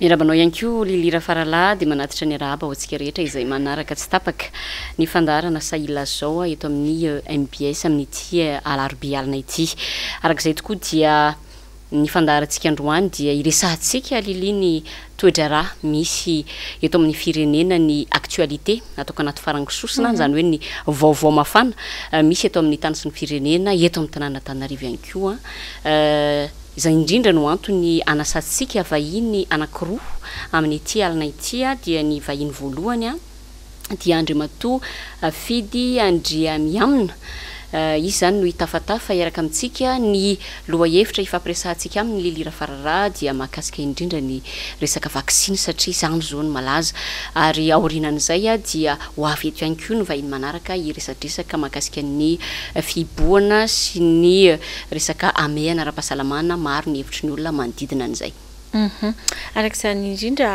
mirabanao anyko lilirafarala d manatitra nyhabonskaetrazaykts dnaaoetoamin'ymbs e, amiaon e, yarazay toindarantsikandroany diintskilinerieannyrenenyaooaaaosizayoenoaoaa misy eoamin'ny mhm. tany irenenaemtananako iza indrindra no antony anasatsika vahiny anakiroho amin'ny iti alana ity a dia ny vahiny voalohany a dia andriamatoa afidy andria miamina Eh, izy izany no hitafataffa iaraka amintsika ny loha hevitra hifampiresahantsika aminny lilira fararaha dia mahakasika indrindra ny resaka vaksiny satria izany zao ny malaza ary aorianan'izay a dia ho avy eto any koa ny vahin'ny manaraka iresa-dresaka mahakasika n'ny fiboana sy ny resaka amehana raha-pahasalamana maro ny hevitry ny olona manodidina an'izaym mhm. arak'izany indrindra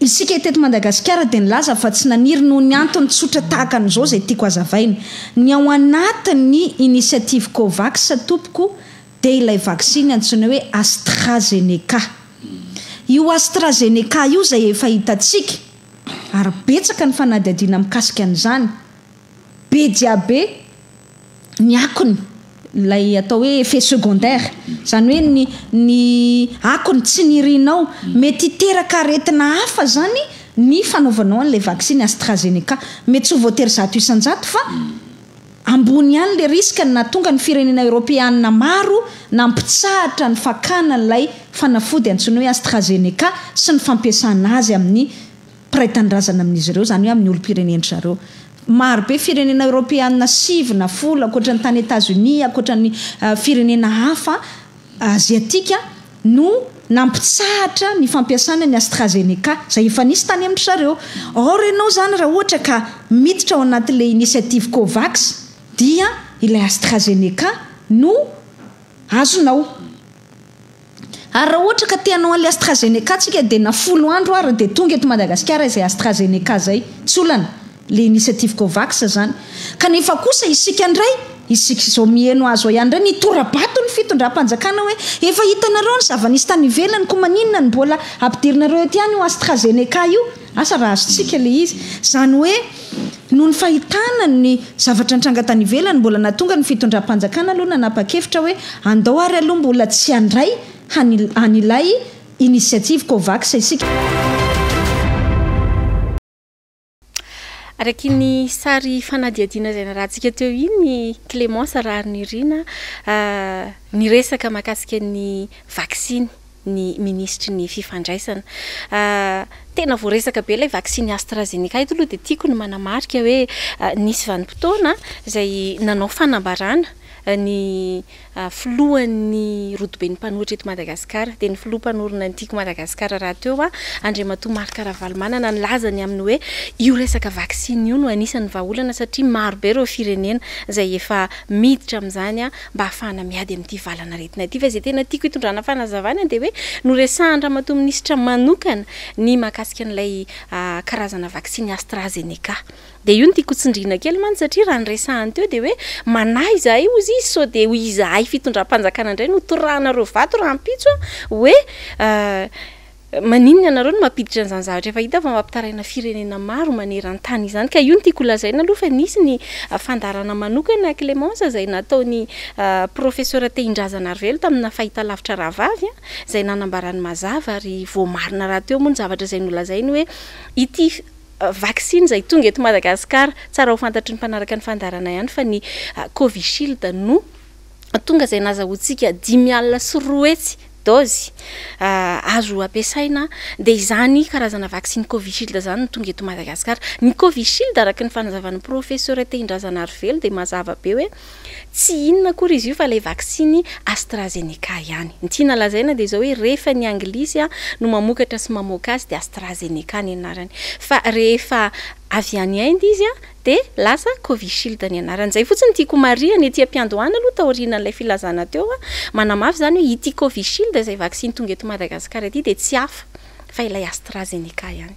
isika teto madagasikara dia nylaza fa tsy naniry noho ny antony tsotra tahaka an'izao zay tiako azavainy ny ao anati'ny initiative kovax tompoko de ilay vaksiny antsonao hoe astrazeneka io astrazeneka io zay efa hitatsika ary betsaka ny fanadiadiana amin'kasika an'izany be jiabe ny akony lay atao hoe efet secondaire zany hoe ny ny akony tsy nirinao mety hiteraka retina hafa zany ny fanaovanao an'lay vasiny astrazeneca mety sy ho voateryzato isanjato fa ambony ihany la riska na tonga ny firenena eoropéana maro na mpitsahatra ny fakana n'lay fanafody antsona hoe astrazeneca sy ny fampiasana azy amin'ny mpiraitandrazana amin'izy ireo zany hoe amin'ny olom-pirenendra zareo aobe firenena eropéana sivy nafolo akoatra ny tany etasunis akoatany euh, firenena hafa aziatika no nampitsahatra ny fampiasana ny astrazeneka zay efa nisy tany amintry zareo or anao zany raha ohatra ka miditra ao anatila initiative covax dia ilay astrazeneka no azonao ary raha ohata ka teanao a'la astrazeneka tsika dia nafolo androara de tonga eto madagasikara izay astrazeneka zay ts olana isnday iskao ihenozaray ntoraba ny fitndrahampanjakana hoe eitnareo ny zavanisy tanyvelany ko maninnay mbola ampidirinareo tyany astrazeneka ioasah azosle iy oe no ny hitany zavatra tranga tanyvelany mbola natongany fitondrah-panjakana aloha nanaa-kevitra hoe and ary aloha mbola tsy andray anlay iniiative ovx araky ny sary fanadiadiana izayna raha antsika teo in ny clémentse rari niriana ah, ny resaka mahakasika ny vaksiny ny minisitra ny fifandraisana ah, tena vo resaka be ilay vaksiny astrazenika ito aloha dia tiako ny manamarika hoe ah, nisy vanim-potoana izay nanao fanambarana ny Ah, filoha'ny rotibe ny mpanotra eto madagasikara de ny floampanorona ny tiako madagasikara raha teoa andrimato marikarahavalimanananlazany aminny oe io inoanyoana saia maobe roreneayeadira manym afnaiady ami'ntyvalanaretinay azaytenatk drananaay deastrany aan'laykaazanaainyasrazeazhay fitondram-panjakana indray notoahnareo vatorahamitsooenoaiditra euh, nyzanaatra eaitmampitaina ireneaanenyykalemens euh, zay nataonyprofesertehindrazana euh, rvelo taminnafahitlavitrarahazay naanyanhateomonyaaasinzaytonga etmadagasiaratsraofantatry ny mpanaraka ny fndarana hany fa nykoiil no tonga zay anazahoantsika dimyalia syroaetsy dose ah, azo ampiasaina dia izany karazana vaksiny kovichilde zany no tonga eto madagasikara ny kovichilde araky ny fanazavany professer te hindrazana ro velo di mazavabe oe tsy inona kory izy io fa ilay vaksiny astrazeneka ihany ny tiana lazaina dea izao hoe rehefa ny anglisy a no mamokatra sy mamoaka azy de astrazeneka ny anarany fa rehefa avianiinde izy a de lasa kovichilde ny anarany izay fotsiny tiako mari a ny atyam-piandohana aloha taorina n'ilay filazana teo a manamafy zany hoe ity kovi childe izay vaksiny tonga eto madagasikara ty de tsy afa fa ilay astrazeneka ihany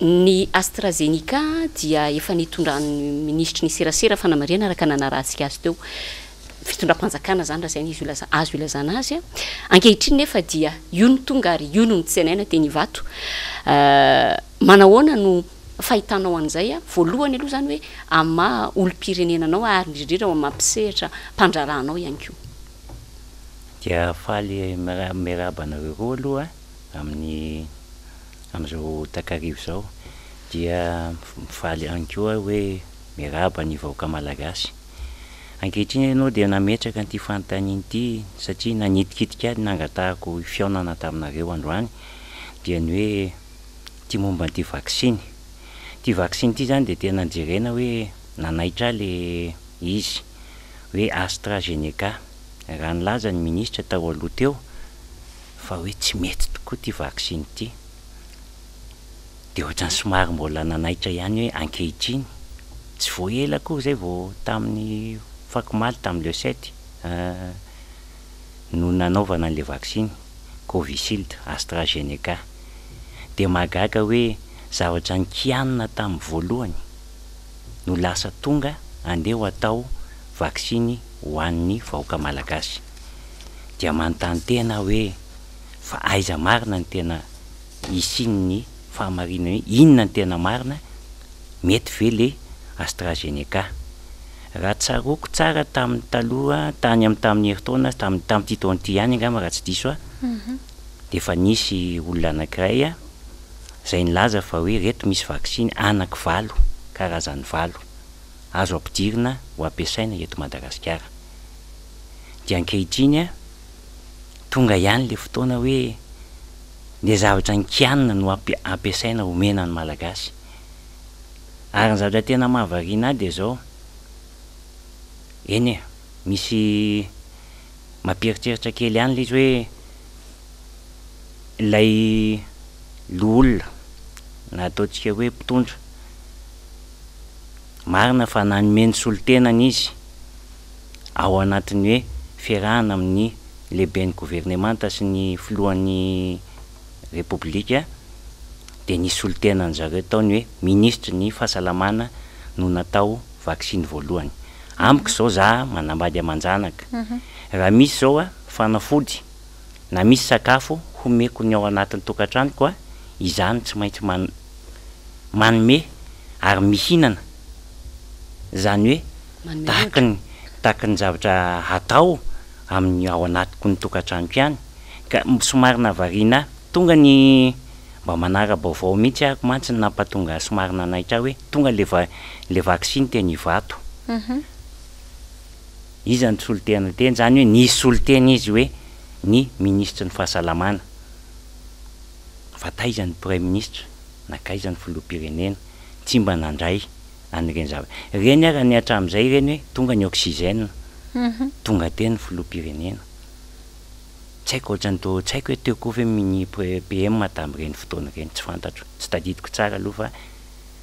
ny astrazenika dia efa ntondran minisitrnyseraseaan aakaaaansik azy teondram-na znyahzay izzazzazykehitnneiono tonga ary io nonosnaina taahoanohitnao eh, an'zaya voalohany aloha zany hoe ma olopirenenanaoary ndriridreramampisehitramndraranao iankeodamirabanarero aloh amin'ny amin'izao takarivo zao dia mivaly ankoa hoe miraba ny vaoaka malagasy ankehitrina anao de nametraka nity fantaninyity satria nanitikitika y nangatahako ifiaonana taminareo androany dia ny oe ti momba nity vaksiny t vaksiny ity zany de tenanjerena hoe nanaitra le izy hoe astrageneka raha nilaza ny minisitra tao alohateo fa hoe tsy mety tokoa ty vaksiny ity de ohatra ny somary mbola nanaitra ihany hoe ankehitriny tsy voaela koa izay vao tamin'ny fakimaly tamin'ny leoset eh, no nanaovana an'la vacsiny covicilte astrageneca de maagaga hoe zavatra ny kianina tamin'ny voalohany no lasa tonga andeho atao vaksiny hoan'ny vaoaka malagasy dia manontantena hoe fa aiza marina ny tena isinny fahamarina hoe inona ny tena marina mety ve le astrageneka raha tsaroko tsara tamin'ny taloha tany amin'ny tamin'ny heritona a tami'ytitonti hany angama raha tsy diso a mhm. de fa nisy olona anankiray a izay nilaza fa hoe reto misy vacsiny anaky valo karazan'ny valo azo ampidirina ho ampiasaina eto madagasikara dia ankehitriny a tonga ihany la fotoana hoe ne zavatra ny kianona no amp- ampiasaina homenany malagasy ary ny zavatra tena mavariana a dy zao eny e misy mamperitseritra kely iany la izy hoe ilay loolona na ataontsika hoe mpitondra marina fa nanomeno syolo-tenana izy ao anatiny hoe fiarahana amin'ny lehiben'ny gouvernemanta sy ny filohan'ny repoblika de nisy olo-tenan'zareo taony hoe ministra ny fahasalamana no natao vaksiny voalohany amiko izao za manambady amanjanaka mhm. raha misy zao a fanafody na misy sakafo homeko ny ao anatin'ny tokantraniko a izany tsy maintsy man- manome ary mihinana izany hoe takiny tahaki ny zavatra hatao amin'ny ao anatyko ny tokantraniko ihany ka somarina variana tonga ny mba manarabaovao mihitsy arako mantsiny nampatonga somarina anaitra ah hoe tonga lale vaksiny teny ivato mhm. izan'ny solo tenateny zany hoe nisy solo tena izy hoe ny ministra ny fahasalamana fa taizan'ny prèm ministra nakaizan'ny foloampirenena tsy mba nandray anyreny zava reny arany atramn'izay ireny hoe tonga ny oxizèna mhm. tonga teny foloampirenena tsy aiko ohatranydo tsy haiko hoe teo kofye mini p pmtamin'ireny fotoany ireny tsy fantatro tsy taditiko tsara aloha fa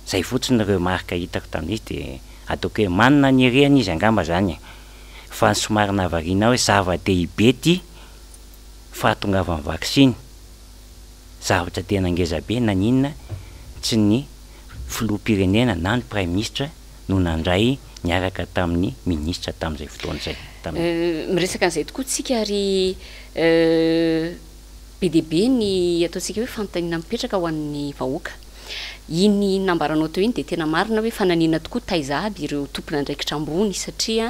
izay fotsiny reo marika hitako tamin'izy de ataoko hoe manina nyrena izy angamba zany fa nysomaryna avariana hoe zava-de ibe ty fahatongava mny vaksiny zavatra de nangezabe naninona tsy ny filoa pirenena na ny prai miistre no nandray aakatamin'ny minisitre tamin'izay fotoanazayammiresaka eh, n'izay tokoantsika ary eh, be dia be ny ataontsika hoe fanontaniana mipetraka ho an'ny vahoaka iny nambaranao teo iny dia tena marina hoe fananiana tokoa taizaaby ireo tompona andraikitrambony satria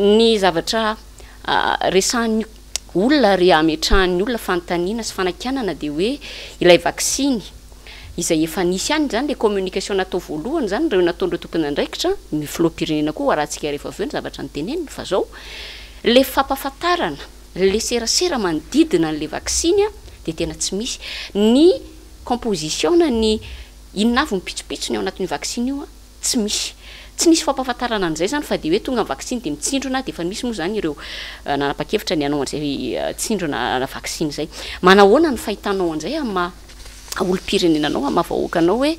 ny zavatra resahn'ny olona ry ametrahan'ny olona fanontaniana sy fanankianana dia hoe ilay vaksiny izay efa nisy ianyy zany lay communicationnatao voalohany zany reo nataondreo tompona andraikitra mifilompirenena koa araha ntsika rehefa av eo ny zavatra nyteneniny fa zao ley fampafantarana lay serasera manodidina n'la vaksiny a dia tena tsy misy ny compositionna ny inonavy nipitsopitsony ao anatin'ny vaksiny io a tsy misy tsy nisy fampahafantarana an'izay zany fa de hoe tonga ny vaksiny de mitsindrona de efa misy moa zany ireo eh, nanapakevitra ny anao an'izay eh, tsindrona na vaksiny zay manahoana ny fahitanao an'izay ama olompirenenanao amahavahoakanao hoe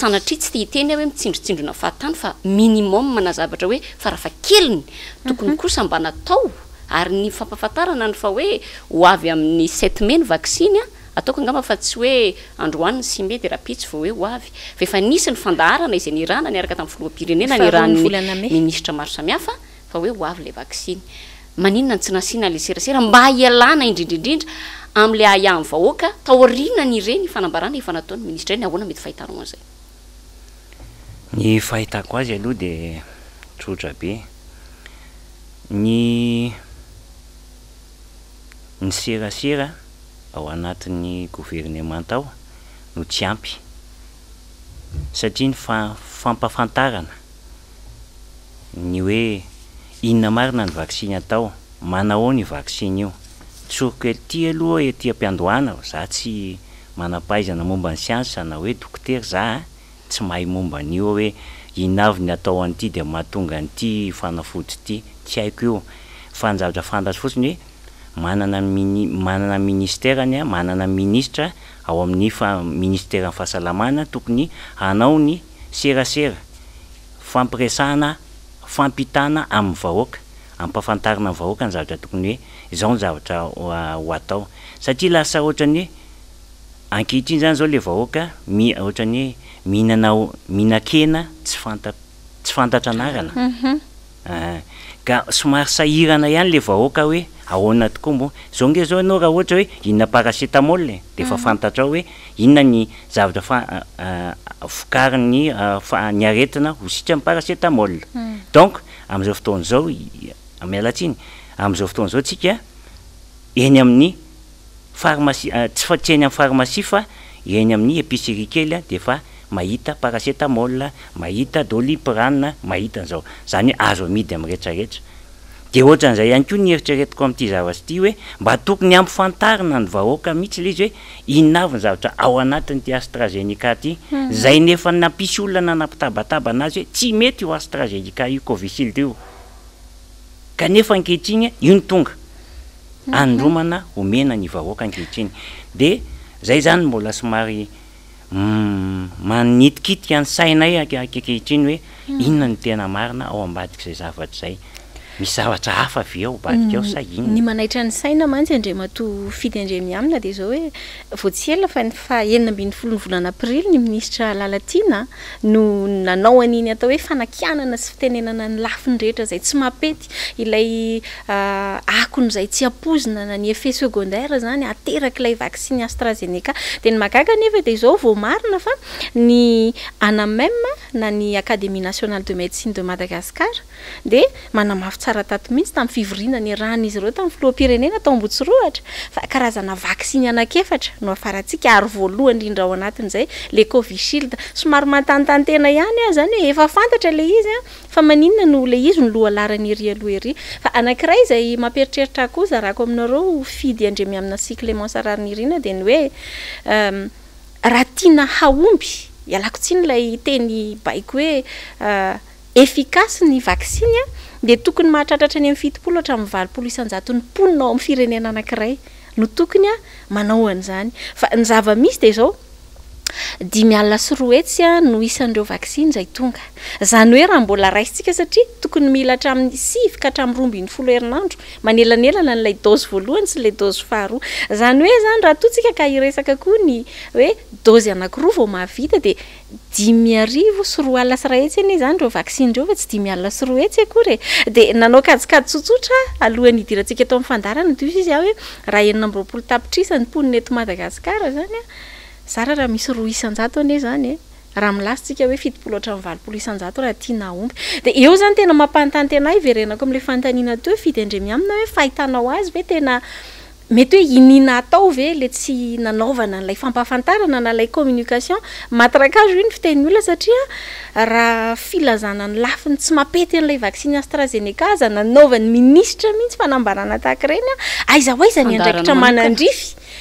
sanatri tsy tehiteny hoe mitsindrotsindrona fahatany fa minimum mana zavatra hoe fa raha fa keliny tokony mhm. kosambanatao ary ny fampafantarana ny fa hoe hoavy amin'ny setme ny vaksinya ataoko angamba fa tsy hoe androaniny sy medy rahapitso vao hoe ho avy fa efa nisy ny fandahrana izay nyrana ny araka tamin'ny floapirenena ny rann'ny ministra maro samihafa fa hoe ho avy lay vaksiny maninona ny tsy nasinala serasera mba hahialana indrindrindrindra am'la ayanyvahoaka taorina ny reny fanambarana efa nataon'ny ministra reny ahoana mety fahitanaooazay ny fahitako azy aloha dea tota be nny serasera ao anatin'ny gouvernementa ao no tsy ampy satria ny fa- fampafantarana ny hoe inona marina ny vacsiny atao manahoa ny vacsiny io tsorok ely ty aloha oe atyam-piandohana za tsy manapahaizana momba ny siansa na hoe dokoter za a eh? tsy mahay momba n'ioao hoe inavy ny atao an'ity de mahatonga n'ity fanafoty ity ty aiko io fa njavotra fantatsy fotsiny hoe manana - manana ministerany a manana ministra ao amin'ny fa ministerany fahasalamana tokony hanao ny serasera fampiresahna fampitaana amin'nyvahoaka ampahafantarina n vahoaka ny zavatra tokony hoe izaho nyzavatra ho atao satria lasa ohatra ny hoe ankeitriny zany zao le vahoaka i ohatrany hoe mihinanao mihina nkena tsfanttsy fantatra anarana mhm. eh, ka somarsahirana ihany le vahoaka hoe aonatokoa mo zao nge zao anao raha ohatra hoe inna parasetamol e, defafantatra mm. hoe innanyzavatra faokarinyny aetina hositraparasetadonamzao mm. fotonzaoaatsamzao fotozaotseyamin'nyty einy am'yaa faeny amin'ny episeri kely defa mahita parasetamol mahita dalipra mahitanzao zanyho azo midy amretraretra de ohatran'izay ihany koa nieritreretiko ami'ity zavatry ity hoe mba tokony am'fantarina ny vahoaka mihitsy la izy hoe inonavyny zavatra ao anatinyity astragenika ty hmm. zay nefa nampisy olona nanampitabataba anazy hoe tsy mety o astragenika io kovisil tio kanefa nkehitriny io hmm. ny tonga adromana omenanyvahoaka ankehitriny de zay zany mbola somary mm, manitikitika ny sainay aakkehitriny hoe hmm. inona ny tena marina ao ambadika zay zavatra zay nyanaira mm, ny sainmasyndr matfiyndremiaina di zao hoeotsy efayfaennmbin'y folonylnapril nymiitraanno aoaniny atao hoe fanakianana sy fitenenana ny lafinyrehetra zay tsy mapety ilay ah, akonyizay tsy apozina na ny efet secondaira zany aterak'ilay vasiny astrazeneka de ny mahagakanefa di izao voamarina fa ny anamem na nyaademie national de médecine de madagascar daa ratatmitsy tamin'nyfirinanynizy reo tami'ny loenenatmbotsraazanaiyaeydaayomaro mantantntenaany zanyoefantrale izyf ninano leizynloalanyeioefa anakiray zaymaperitreritraozarako aminaoiyremy amina iement sna dny oeahiana ehm, my alako tsiny lay teny baiko hoe ehm, efikasy ny vaksinya de tokony mahatratratra ny amn'ny fitopolo ohatra minny valopolo isanjato ny poninao amin'ny firenena anakiray no tokony a manahoanyizany fa ny zava misy di zao dimy ala syroa etsya no isan'dreo vasiny zay tonga zany hoe raha mbola raistsika satria tokony milatramin'ny siyka htram'roambny floherinandro manelaelna nlay doy valoany syla doyaha zany oe zany raha totsika ka iresaka ko ny hoe doy anakiroa vao mahavita de dimy arivo syroa alasy raetsy eny zany reo vasindreo fa tsy dimyasr etsy kore d nanotny oa iy oeaha einamroapolotapitrisanymponneto madagasikara zany a zarah raha misy roa isanjato ne zany e raha milasitsika hoe fitipolo atra valopolo isanjato raha tianaompy de eo zany tena mampantantenaa iverenako am'lay fantanina to fidyandremy aina hoe fahitanao azy ve tena mety hoe inina atao ve la tsy nanaovana n'lay fampafantarana nalay communication matrakazoiny fiteny olona satria rahafilazanany lafiny tsy mapetyn'lay vasiny astrazeneka za nanavanyminisitra mihitsy fnaaanataharenyazaho azanndratanad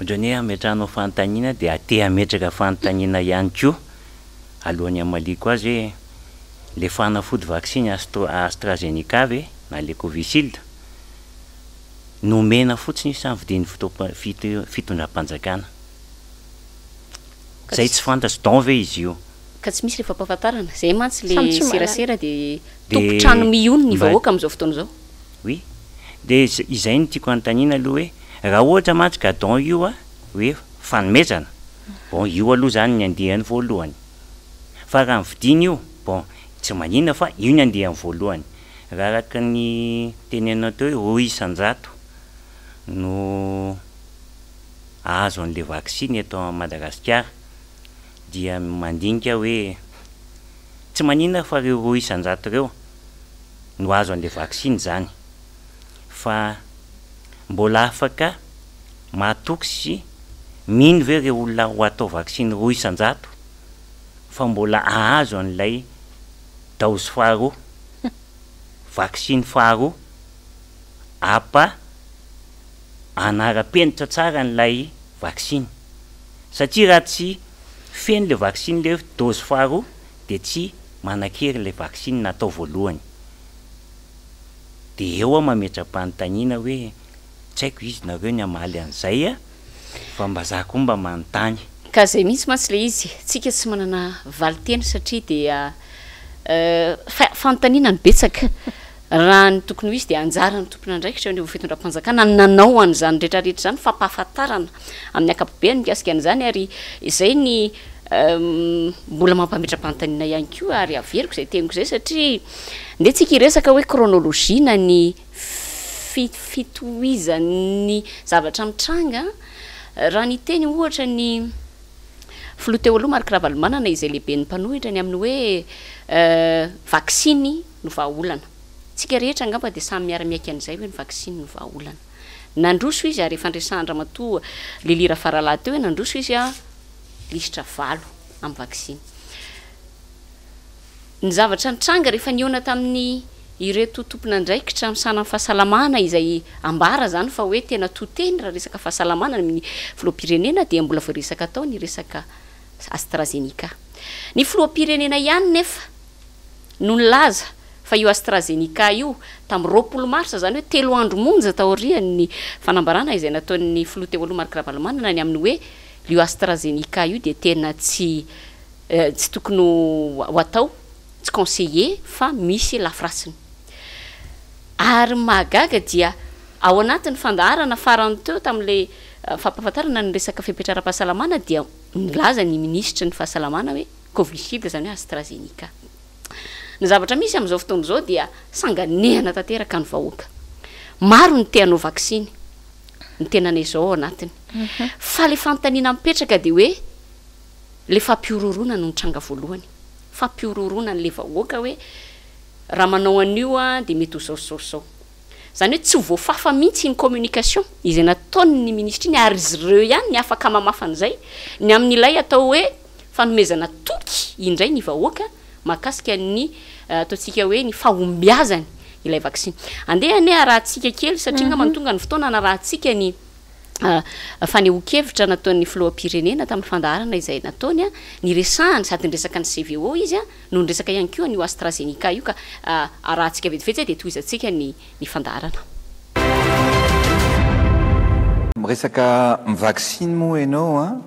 ohatrany hoe ametrahnao fanontanina de ateha metraka fanontaniana ihany ko alohan'ny amaliko azy hoe le fana fody vacsiny astastrazenikave na lekovisilde nomena fotsiny samy vidiny ftoi- fitondram-panjakana zay tsy fantatsy dan ve izy iodhi de izay no tiako anontanina aloha hoe raha ohatra matsika don io a hoe fanomezana bon io aloha zany ny andehany voalohany fa raha nividiny io bon tsy manina fa io ny andehany voalohany raha araka ny tenynao teo hoe roisanjato no azo an'la vaksiny atao a madagasikara dia mandinika hoe tsy manina fa reo ro isanjato reo no azo an'la vaksiny zany fa mbola afaka matokysy miino veo re olona ho atao vacsiny roy isanjato fa mbola ahazo an'ilay daozy faro vaksiny faroa apa anara-penitra tsara n'ilay vaksiny satria raha tsy fenyla vacsiny le dozy faroa de tsy manankery'la vaksiny natao voalohany de eo ao mametra-pany tanina hoe tsy aio izynaeo nyaalya'zayaambazakombaaon zay mihitsy matsla iztska tsy manana iteny saiadnaninanyetahany euh, euh, tokony h izy daranytompona inraiky t mftondramanjakana ynanaoanyzanyreetrarehtrazany fampahafatarana amin'ny akapobeny mikasika an'zany ary zay ny euh, mbola mampametra-panotanina ihany ko ary averiko zay tenko zay satriande tkioena ny fitoizany zavatra mitranga raha ny teny ohatra ny floteo aloha marikaraha valomanana izay lehibe n'ny mpanohitrany amin'ny hoe eh, vaksiny no vahaolanatska ehetra ngamba de samy miaramiaika an'izay oe nyasinynoonoo zy aryanraatto hoeoiatamin'y ireototompinandraiky tramsananyfahasalama izayba zany fa oe tenatteny rahareskhaayany floarnen d mbola oresaka ataonyekoaoaaeia o tami'yropolomaritsa zany hoe teloandromony tranynana zay nataony floteoaloha marikiraalmaany amyoeoaaei o dtenastsy eh, tokonyo atao tsy consele fa misy lafirasiny ary mahagaga dia ao anatiny fandahrana faranyteo tamin'ila uh, fampiafantarana ny resaka fimpetrara-pahasalamana dia milazany ministra ny fahasalamana hoe kovisil zany hoe astrazenika ny zavatra misy amn'izao fotonyzao diaaaehnataek nyhoakoaokoele fampiororona no nitranga voalohany fampiororonanla vahoaka hoe raha manao anio a di mety ho zaosaozao zany hoe tsy voafafa mihitsy ny communication izay natao ny ministra iny ary izy reo ihany ny afaka mamafan'izay ny amin'n'ilay atao hoe fanomezana toky indray ny vahoaka mahakasika ny eh, ataontsika hoe ny fahombiazany ilay vaksiny andehanya raha ntsika kely satria mhm. na manotonga ny fotoanana raha ntsika ny Ah, fa nyhokevitra nataon'ny filoa pirenena tamin'ny fandahrana izay nataony a ah, niresahany sady nresaka ny cvo izy a ah, noho nyresaka ihany ko anyio astrazenika io ka raha antsika vetivety zay dia to izantsika nny fandarana miresaka mivaksiny moa anao an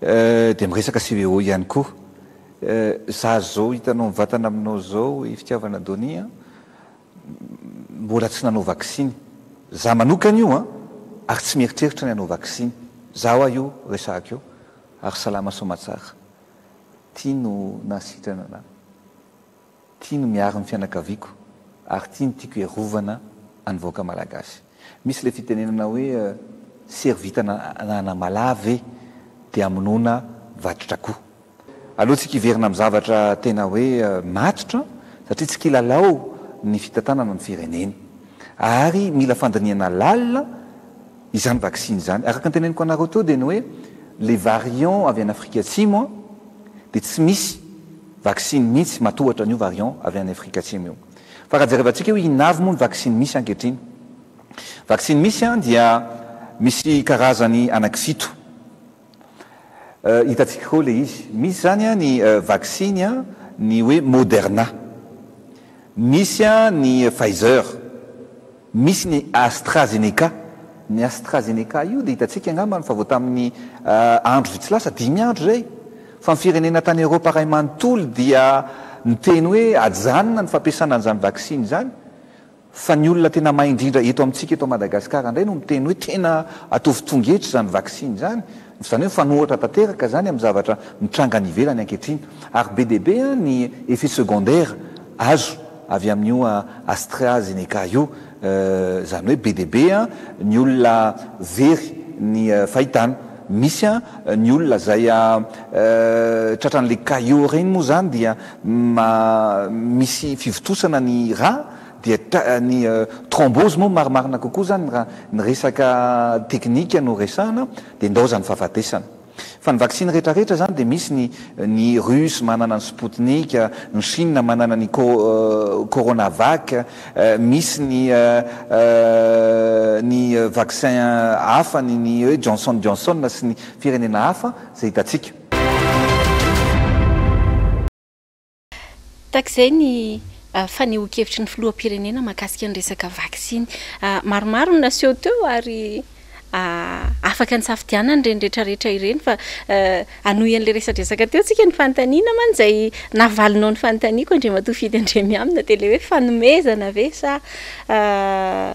eh, dia miresaka cvo ihany koa eh, za zao hitanao mivatana aminao zao fitiavana donia mbola tsy nanao vaksiny zah manokany io a ary tsy mieritreritra ny anao vaksiny zaah io resakeo ary salama somatsara tia no nasitrana na tia no miary 'nyfianakaviako ary tia ny tiako erovana anyvoaka malagasy misy le fitenenana hoe euh, servitana na namalave dia minona vatitra koa alohatsika iverina am'zavatra tena hoe euh, matitra satria tsy kilalao ny fitatanana ny firenena ary mila fandaniana lalina izany vacine zany arak nteneny ko anaro to de ny hoe le variant avy any afriktsimo a de tsy misy aine iitdiisanahitatikoa eh, le iz misy zany a ny eh, vacine a ny oe oderna misya ny eh, fizer misy ny astrazénéka ny astrazeneka io de hitatsika angambany fa votamin'ny eh, andro vitslasadimyandro zay fa ifirenena tay eroparaymaoto diateny hoe ajanna ny fampiasananzany vasiny zany fa ny olona tenamahayindrindra eto amitsika etomadagasar dray no mteny hoe tenaatovitongetry zany vain zanyzany hoe fanhatratataka zany a' zavatra mitranganyivelany akehtrin arybe deabe ny efe secondaire azo avy amin'io eh, astrazeneka io Euh, zany hoe be deabe a ny olona very ny euh, fahitana misy a ny olona zay euh, tratra n'le callot reny moa zany dia mamisy fivotosana ny ra dia tny trombose moa marimarina kokoa zany raha nyresaka teknika no resahna dia ndao zany fahafatesana fa ny vaksiny rehetrarehetra zany dia misy ny ny russe manana ny spotnike ny chie manana ni o euh, coronavak euh, misy ny euh, ny vacsin hafay ny hoe janson janson la sy ny pirenena hafa zay hitatsika takzay ny fanehokevitry ny filoampirenena mahakasika anyresaka vaksiny maromaro naseho teo ary Ah, afaka ny safidianany irendretraretra ireny fa eh, ano an'lay resadresaka teo ntsika ny fanontaniana manizay navalinao ny fanontaniako indra matofidy andri miamina de la hoe fanomezana ve sa ah,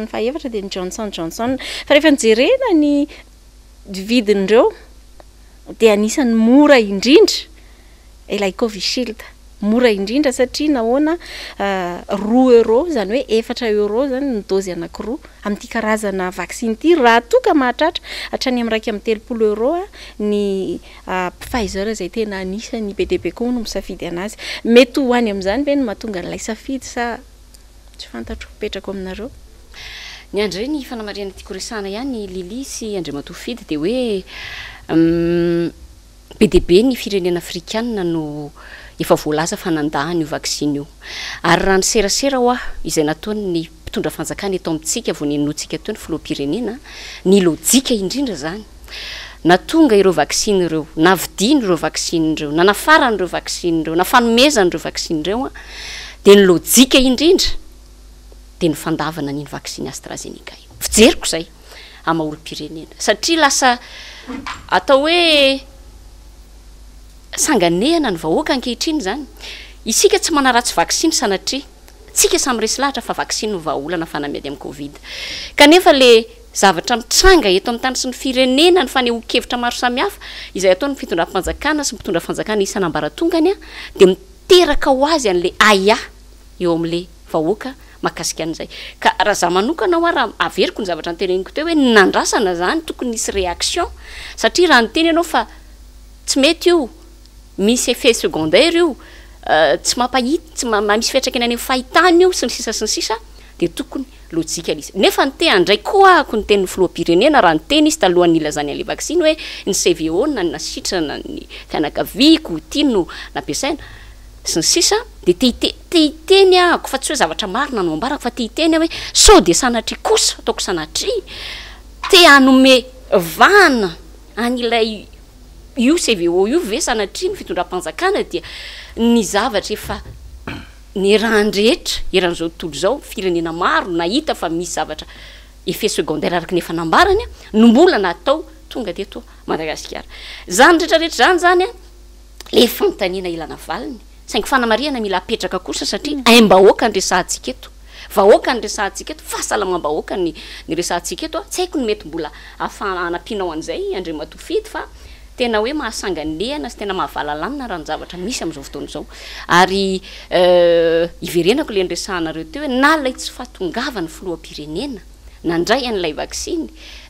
nyfaefatra de nyjonson janson fa rehefanyjerenanyean' indrindra iaoiia idindra satriaha ah, ro euro zany hoe efatra euro zany ny dozy anakiroa amin'ity karazana vasiny ty raha toka mahatratra atrany am'raiky ami'ny telopolo euro ah, ny ah, pfahizeur zay tena anisanybe dea be kono misafidy anazy mety hhoany amn'izany e no mahatonga nlay safidy sa tsyfantatropetraka aminareo ny androre ny fanamariana tiakoresana ihany lilisy andrimatofidy di hoe mm, be debe ny firenenaafrikana no efa vlaza fanandanyio vaksin io ary raha ny serasera hoa izay nataony mpitondra fanjakany eto amitsika vnotsika tony flopirenea nyorndra zangaiosieonaiiny ireosi reo nanafaranyireo vasin reo nafanomezanyreo vasinreoa d nylojika indrindra anyainy asrazenika aloireenasatria lasoehakehitsy atsynsas sy laatra fa asiny aolana fanamiady ami'y ovidel zavatra mitanga eto am'ytany sy ny irenenany fane hkevitra maro sahafa izay atony fitondrampanjakana sy mpitondraanjakana isanambaratongany a d miteraka oazy anl aa eo amin'la vahoaka ahaeriko nyzaatra nteniko teo hoe nnandrasana zany tokony isy reaktion satria raha ny teny ianao fa tsy mety io misy efet secondaire io euh, tsy mamahitsy misy fitraka enanyfahitany io sy ny sisa s ny sisa d tokony lonefa nteandray koako nytenny floapirenena raha nyteny izy talohanila zany ale aksiny hoe nyseveonna aitran yoo de thi te hiteny ako fa tsy hoe zavatra maro na anoambarako fa te hiteny ahhoe soo de sanatri kosa ataoko sanatri te anome vana anylay io cvo io ve sanatri no fitondram-panjakana dia ny zavatraefa randrehetra iran'izao tontolo zao firenena maro nahita fa misy zavatra efe segondaira araka ny fanambaranya nombolanaatao tonga tetoy reetrareetrzany zanya le fantanina ilana valiny saofanamaana mila apraka osa saa ambahoakanysantsika eto vahoaka ny resantsika eto fahasalamambahoaka nyny resantsika eto tsy haiko ny mety mbola afa-anam-pianao an'izay andrimatofity fa tena hoe mahasanganehana sy tena mahavalalanina rahany zavatra misy am'izao foton zao ary eh, iverenako lay ndrsanareo teo hoe na lay tsy fahatongava ny filoampirenena nandray an'ilay vaksiny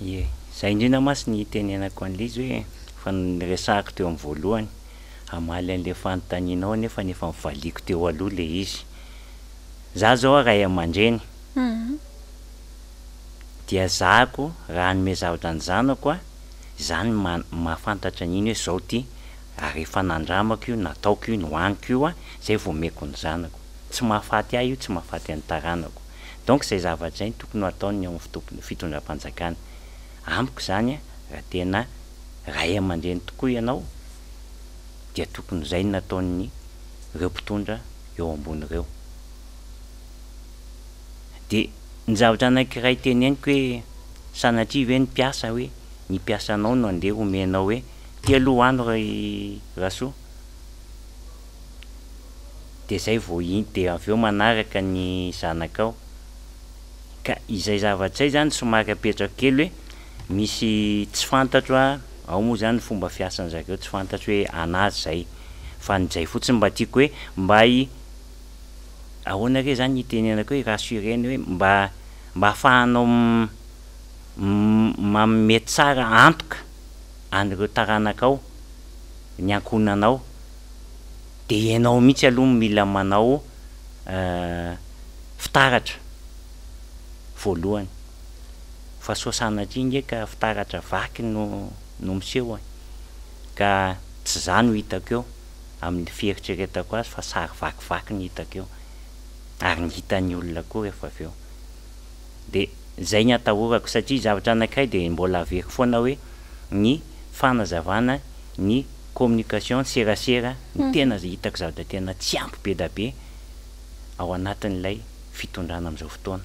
e zay indrina masy ny tenenako an'lay izy hoe fanresahako teo ami' voalohany amaly an'le fanontanianao nefa nefa mivaliko teo aloha le izy za zao haadeahk mhm. raha ome zavatra ny zanako a zany mmahafantatra niny hoe zao ty arehefa nandramako io nataoko io noaniko io a zay vo meko ny zanako tsy mahafaty ah io tsy mahafaty nytaranako donk izay zavatra zayny tokony ho ataony amin'ny fitompony fitondram-panjakany amiko zany a raha tena ray aman-dreny tokoa ianao dea tokony zay nataon'ny reo mpitondra eo ambonyreo de ny zavatra anakiray teneniko hoe sanatrivy he ny piasa hoe ny piasanao no andeharomenao hoe tia loha ano ry rasoa de zay vo in- de avy eo manaraka ny zanakao ka izay zavatrzay zany somary apetrako kely hoe misy tsy fantatro a ao moa zany fomba fiasany zakeo tsy fantatry hoe anazy zay fa nizay fotsiny mba tiako hoe mba hi ahoanareo zany hitenenakehoe rassure-na hoe mba mba hahafahanao maomety tsara antoka an'reo taranakao ny ankoinanao de ianao mihitsy alohany mila manao euh, fitaratra voalohany fasoasanatra ieka fitaratra vaky no no miseoa ka tsy zano itako eo amin'ny fieritreretako azy fa sary vakivaky no hitako eo ary ny hitany olona koa rehefa av eo de zay nyatahorako satria zavatra anakhay de mbola aveky foana hoe ny fanazavana ny communication serasera ny hmm. tena za hitako zavatra tena tsy ampybe dabe ao anatrin'ilay fitondrana am'izao fotoana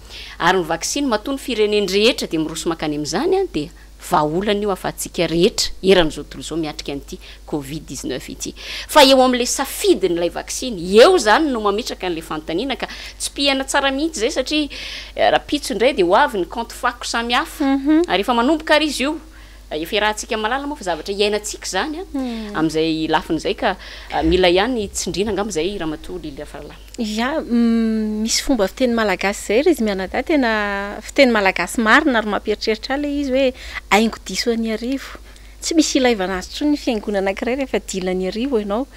ary ny vaksiny mato ny firenen-rehetra di miroso mankany amin'izany a dia vaaolany io afa antsika rehetra eran'izao otolo izao miatrika an'ity covid 1x9euf ity fa eo amin'ilay safidy nyilay vaksiny eo zany no mametraka n'ila fanontaniana ka tsy pihana tsara mihitsy zay satria eh, rahapitso indray dia ho avy ny comte fako samy hafa mhm. ary ehfa manomboka ry izy io efa raha ntsika malala moafa zavatra hiainantsika zany a hmm. amin'izay lafin'zay ka mila ihany tsindrinangam zay raha matolo ily ahafa rahalaa ya mm, misy fomba fiteny malagasy zay r izy mianada tena fiteny malagasy marina ro mamperitreritra la izy hoe aingo diso any arivo tsy misy ilaivanazytso ny fiangonanakiray rehefa dilany arivo anao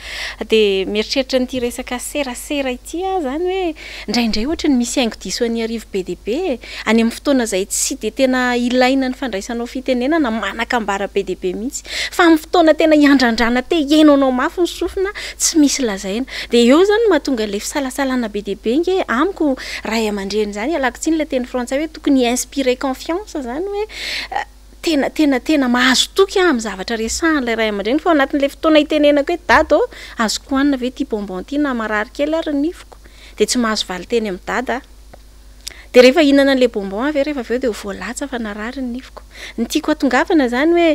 de meritreritra nityresaka serasera ity zanyhoe ndraindray otrany misy aingo isoan'ny aibedbe any am'ny ftoanazay tsy de tenaiain ny fandraisnaofinenamaakbarabedebe mihisy fa m ftoanatena idradranatnonaoaf nyfinatsy misy aainde eozanymahangalefisaanabedbeigyaikoaha aan-drenyzanylas inylatenantsa oetokony inspiré cnfianc zany hoe tena tena tena mahazo toky a amin' zavatra resa ilay ray amindreny fa anatin'la fotoana hitenenako hoe dady ao azoko hoanina ave ty bonbon ty na marary kely arynynifoko de tsy mahazo vali teny amin'ny dada a de rehefa hihinana an'ilay bonbon ave rehefa av eo de ho voalatsa fa narary ny nifoko ny tiako atongavana izany hoe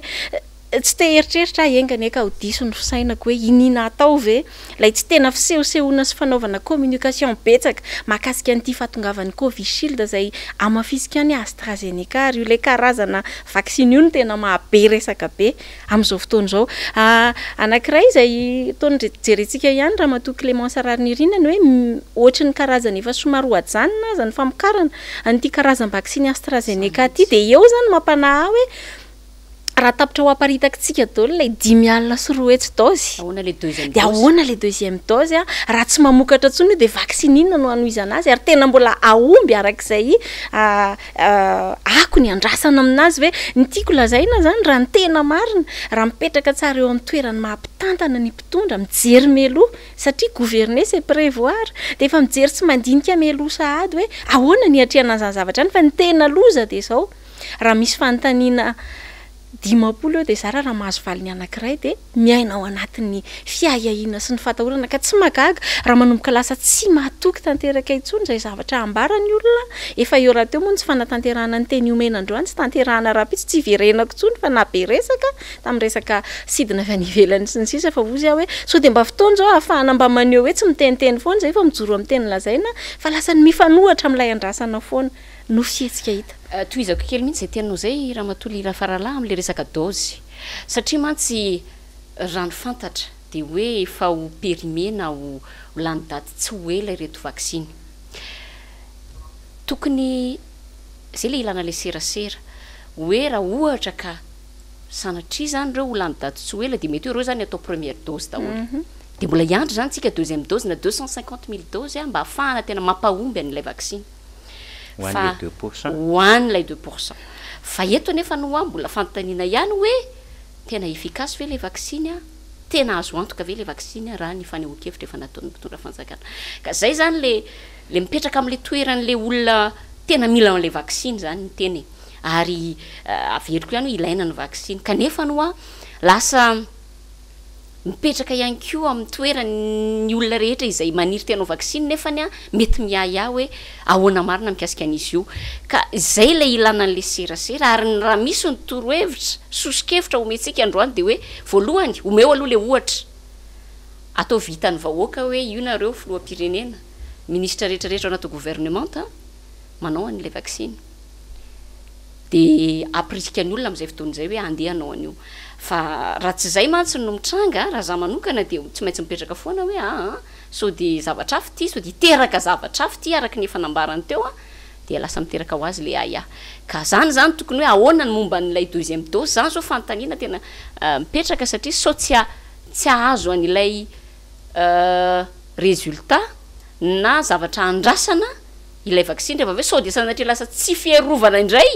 tsy te eritreritra engany aka odiso ny fisainako hoe ininaataove lay tsy tena fisehosehona sy fanaovana communikation etsaka makasika n'ty fahtongavanykoiilzaymfsika nyastrazenea laazin ionheoazayteensahanyrahamato ah, lementsainnay hoe oatr ny karazana efa somaroadyzanynazany famokarana nty karazaaksiny astrazeneka ty de eo zany mampanaha oe raha tapitra hoamparitaktsika dlolayiyansr esd ahoanala deuxième os ah, raha tsy mamokatra ntsony de vasinina no anoizanazy ary tenambola aomby arak'zayao ah, ah, nyadrasana aminazy hoe nytiako lazaina zany raha nytena marina raha mipetraka tsara eo ami'ny toerany mahampitantana ny mpitondra mijery melo satria gouverne se prévoar de efa mijery tsy mandinika melo sahady hoe ahoana nyatreananzanyzavatra ayfa n tenaa de zao raha misy fantanina dimapoly eo de zaraha raha mahazo vali ny anakiray di miainao anatin'ny fiaiahina sy ny fatahorana ka tsy magaga raha manomboka lasa tsy matoky tanteraka intsony zay zavatra ambarany olona efa eo raha teo moano tsy fanatanterahana nyteny omenandreo any tsy tantehanaahatso tsy verenako tsony fa nabe eska tami'eianeny s nys odmbaanaoahahambe hoe tsy miteniteny ona zay f mijoro amtenylzaina fa lasa ny mifanohatra mlay andrasana foana Euh, izkokely mihitsy za tenao zay rahamatoloifrahah amla resaka dozy satria mantsy rano fantatra de hoe fa operimena lanodaty tsy ho ela ireto vasiny tokony zay lay ilanala serasera oe raha ohatra ka sanatri zany reo holanodaty tsy oela d mety o reozny atao premier dode mhm. mbola hiandry zany tsika deuxième dosy na deux cent cinquante mille doses a ah, mba ahafahana tena mampahomby an'lay vasiny fapct hoanylay deux pourcent fa eto nefa no a mbola fanotaniana ihany hoe tena efikasy ve ilay vaksiny a tena azo antoka ve la vaksiny a raha nyfanehoakevitra efa nataonyy mpitondra fanjakana ka zay zany le la mipetraka ami'lay toeran'lay olona tena mila 'lay vaksiny zany ny teny ary eh, averiko iany hoe ilaina ny vaksiny kanefa no a lasa mipetraka ihany ko ami'ny toeranyny olona rehetra izay maniry tenao vaksiny nefany a mety miaiah hoe ahoana marina mikasika an'izy io ka zay lay ilanan'la serasera ary yraha misy nytorohevitra sosokevitra homeyntsika androany de oe voalohany omeo aloha le ohatrataoitanyhoaka hoe io nareo filoampirenena ministre rehetrarehetra ao anaty gouvernement manao an'lay vaksine di ampirisika ny olona am'izay fotonyizay hoe andeha anao anyio fa raha tsy izay mantsiny no mitranga raha zah manokana de tsy maintsy mipetraka foana hoe aa ah, ah, sao de zavatra af ty so de iteraka zavatra af ty araky ny efa nabarany teo ah. a de lasa miteraka ho azy le aaka zany zany tokony hoe ahonany momba an'lay deuxieme dose zany zao fantanina tena mipetraka satria so tsy tsyahao an'aytnaaa adrasana ilay vasin ndray ave so de sa atri lasa tsy fiervana indray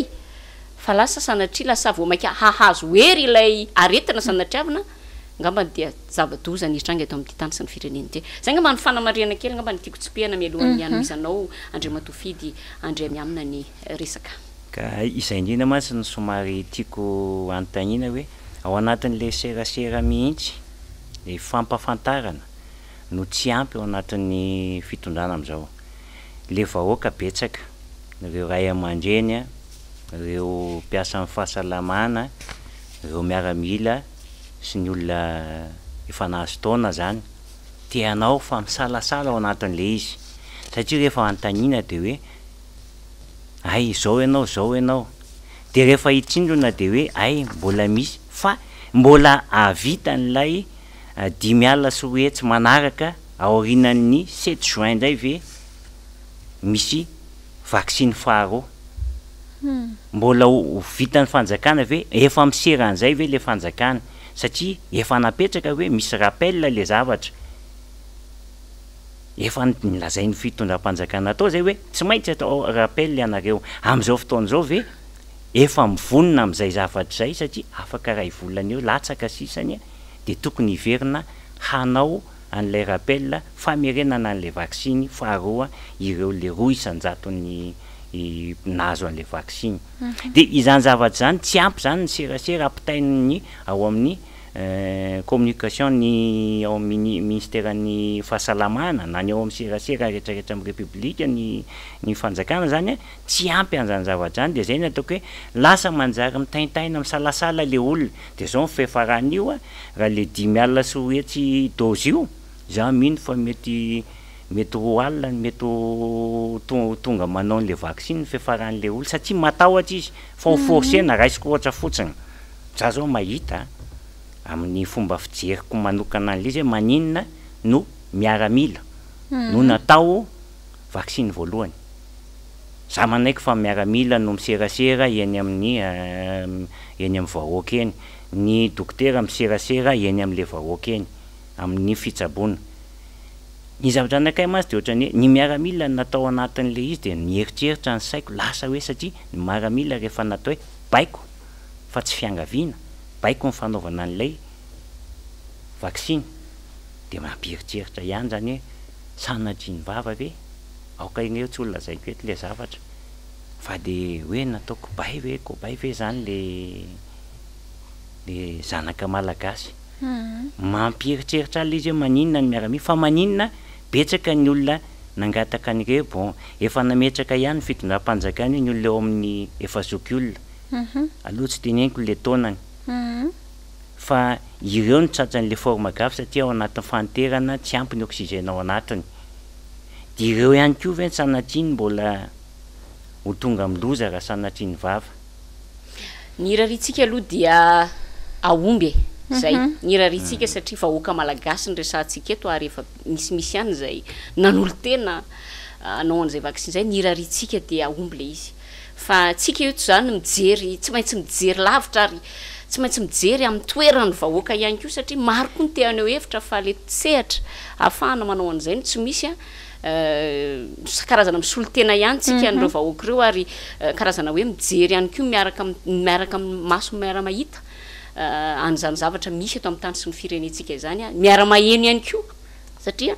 fa lasa sanatri lasa vo maika hahazo ery lay aetina saatriavina ngamba dia zava-dzany izitrangato am'ty tanysy ny firenen ty zay ngamba nyfanaaana kely ngamba ntiako tspehana aohn'ny azanaoadrmatfidyadr miaina ny mhm. ka izay indrina matsy ny somary tiako anontagnina hoe ao anatin'la serasera mihitsy le fampafantarana no tsy ampy ao anatin'ny fitondrana am'izao le vahoaka betsaka nreo ray aman-drenya reo mpiasa m' fahasalamana reo miaramila sy ny olona efa nahzo taona zany teanao fa misalasala ao anatin'la izy satria rehefa antaniana de hoe ay zao anao zao ianao de rehefa hitsindrona de hoe ay mbola misy fa mbola avita n'lay adimy ah, ala syroetsy manaraka aorina'ny sept juin ndzay ve misy vakciny fareo mbola vitan'ny fanjakana ve efa miseran'izay ve la fanjakana satria efa napetraka hoe misy rapel la zavatra efa nilazai ny fitondram-panjakana atao zay hoe tsy maintsy atao rapel ianareo amn'izao fotoanaizao ve efa mivonona amn'izay zavatrazay satria afaka raha ivololnana eo latsaka sisany a de tokony iverina hanao an'lay rapel famerenana an'ilay vaksiny faharoa ireo la roy isanjatony nazo an'la vacciny mhm. de izany zavatra zany tsy ampy zany ny serasera ampitainany ao amin'ny eh, communication ny aoa'- ministeran'ny fahasalamana na ny ao amin'ny serasera retraretra am'y repiblika nyny fanjakana zany a tsy ampy anizany zavatra zany de zay ny ataoko hoe lasa manjary mitaintaina ami'y salasala le olona di zao mifehefaranyio a raha le dimiala sohoetsy dos io za mino fa mety mety roa alina ny mety to tonga manao nla vaksiny fihfarahan'le olo satsia matahotsa izy fa ho mhm. forcena raisikohatsa fotsina za zao mahita amin'ny fomba fijeryko manokana an'lay izy a maninna no miaramila mhm. no natao vaksiny voalohany za manaiky fa miaramila no miserasera eny amin'ny eh, eny ami'ny vahoaka eny ny doktera miserasera eny am'la vahoaka eny amin'ny fitsabona ny zavatra anakahy masy de ohatra ny hoe ny miaramila natao anatin'le izy de nieritreritra ny saiko lasa hoe satria nymaramila rehefa natao hoe baiko fa tsy fiangainabaiko nyfanaoana n'layai de mampieritreritraihany zanyhoeanyee toloazaiko etlzataad hoenataoobaveba ve zanyllzanakaalaasy mampieritreritra alay izy hoe maninona ny miaramia fa maninona betsaka ny olona nangataka n'ireo bon efa nametraka ihany ny fitondrampanjakany ho ny olona eo amin'ny efa zoky olona mhm. aloha tsy tenenikola taonany mhm. fa ireo notsatsa n'la forma gafy satia ao anatin'ny fanoterana tsy ampiny oksigena ao anatiny dia ireo ihany kovany sanatriny mbola ho tonga miloza raha sanatriny vava zay mhm. nirar ntsika satria vahoaka malagasi nyresantsika eto ary efa misimisy anyzay nanolotenaanaoan'zay ah, aksinzay nirasikambimtsymaintsytsy maintsyiymornyhoakaany ko satria maro koa n teaneohevitra fa letsehatra ahafahana manao an'zayny tsy misykarazana misy olotena anytsik reoahoakareo arykarazana oe mijery hany ko miarakmiaraka aminy maso miara mahita Eh, anyzano zavatra misy ato ami'ny tany sy ny firenentsika zany a miara maheno ihany ko satria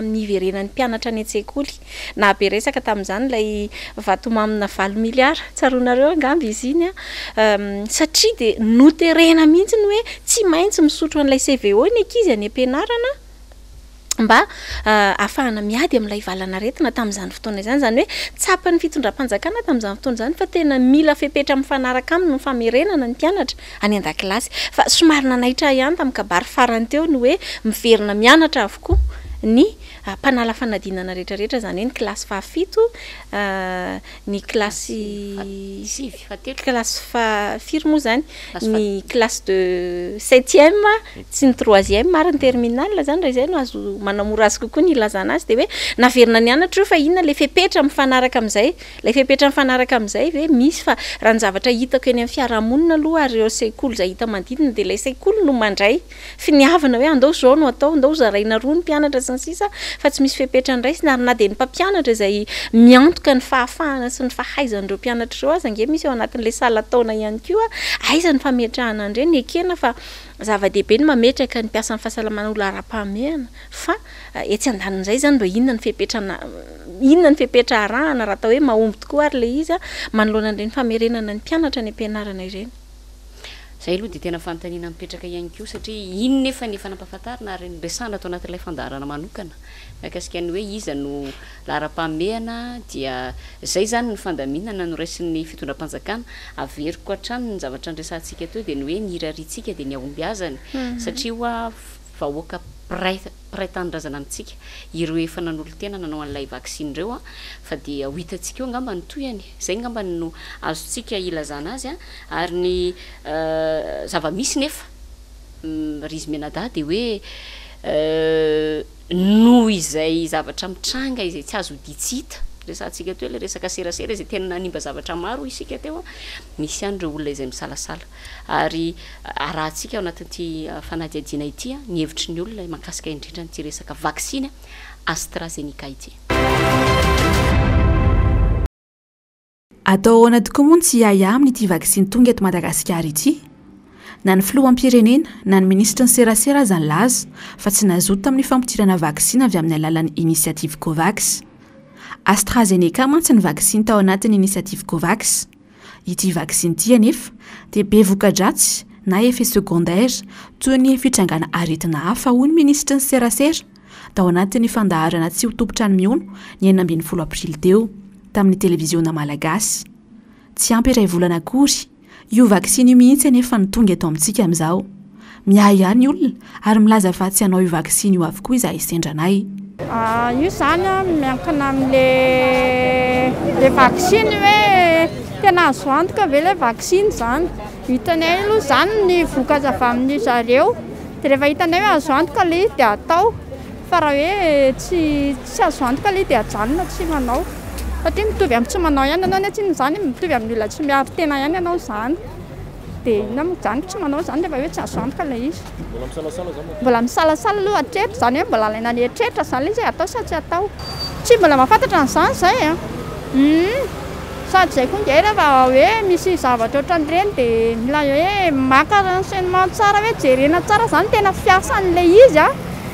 amin'n enanymnaranyatenatam'zanylayinaaizyinysatia d notehna mihitsyny hoe tsy maintsy misotro an'lay cv o ny akizy any ampianaanamhhnamiadyamn'ilay eh, lanaeina tamin'izany otonaizany zany hoetspany fitondram-panjakana tamin'izany fotona zany fa tena mila epetra mnyfnarak a nofmerenna ny mpianatraany ndalasyaoina aiihany tam'nykabariaranteo ny hoe miverina mianatra avokoa nie mpanalanaanaretrareetra zany hen lasy eh, yalasyiymo zanynyaeseptisa zanyraha zayo azmanamor azykokoa nyilazanaazy de oenaerina nyanatra o fa inonalefepetra mifanaraka mzay la fepetra mfanaraka amzayve misy fa rahanyzavatra hitako eny ami'fiarahnohaasoo ahdaonoayinina oe and za no ataoandaozarainaroany mpianatra sy ny sisa fa tsy misy fipetra andray syn ary na di ny mpampianatra zay miantoka ny fahafahana sy ny fahaizanyreo mpianatraireo azy ange misy ao anatin'la salataona ihany koa aizany fametrahananyreny ekena fa zava-dehibe ny mametraka ny mpiasany fahasalamanaolo ara-pahmeana fa eh, etsy an-danon'izay zany mba inona ny fipetrana inona ny fipetra rahana raha atao hoe mahomby tokoa ary le izy manoloananireny famerenana ny mpianatra ny ampianaranaireny zay aloha dia tena fanontaniana mipetraka ihany ko satria ino nyefa ny fanampahafantarana ary ndrasahna atao anatyilay fandarana manokana akasika any hoe iza no lahra-pahomeana dia zay zany ny fandaminana no raisin'ny fitondra-panjakana averyko hn-trano ny zavatra andrasantsika to dia ny hoe nyirarintsika dia nyaombiazany mhm. satria oa vahoaka pr- prai tanyrazana amintsika ireo efa nan'olo tena nanao an'ilay vaksine ireo a fa dia ho hitantsika eo angambany toy iany zay angambany no azontsika ilazanazy a ary ny euh, zava-misy nefa mm, rizy minada dia hoe euh, noo izay zavatra mitranga izay tsy azo hoditshita neolona izayaay ahantsiatinty fanaiaiana itya nyhevitry ny olona makasika indrindrany ty resakavasinaasrazeia yataooanadikoa mono tsy hayah aminy ity vaksiny tonga eto madagasikary ity na ny filoampierenena na ny ministrany serasera za nylaza fa tsy nazoto ta amin'ny fampidirana vaksiny avy amin'ny alalan'ny initiative kovax astrazeneka mantsy ny vaksiny tao anatin'ny inisiative kovas ity vaksiny ty anefa de be vokadratsy na efe secondaire toy ny fitrangana aretina hafa oy ny ministra ny serasera aoaay fandaharana tsy hotompotra nyiony teoa'yaahisyeaayayilaza atsyaao i aoaaedraa Ah, io zany a miankina ami'ala vaksine hoe tena azoantoka ave la vacsine zany hitany ay aloha zany ny vokazava amin'n' zareo dia rehefa hitany ay hoe azoantoka la dia atao fa raha hoe ts tsy azoantoka la dia ajanona tsy manao satria mitovy amintsy manao ihany anao ntsny zany mitovy amin'ny olona tsy miaro tena ihany ianao zany di iona man tsy manao zany efa oe tsy azantokalay izy mbola misalasala loha atreritra zany hoe mbola lainanny atreritrazany lazay atao satsy atao tsy mbola mahafantatra n'izany zay aum ah. hmm. sady zay koa ngrahfa hoe misy zavatraohatra an'ireny dia mila hoe maka renseinement tsara hoe jerena tsara zany tena fiasan'ilay izy a ah.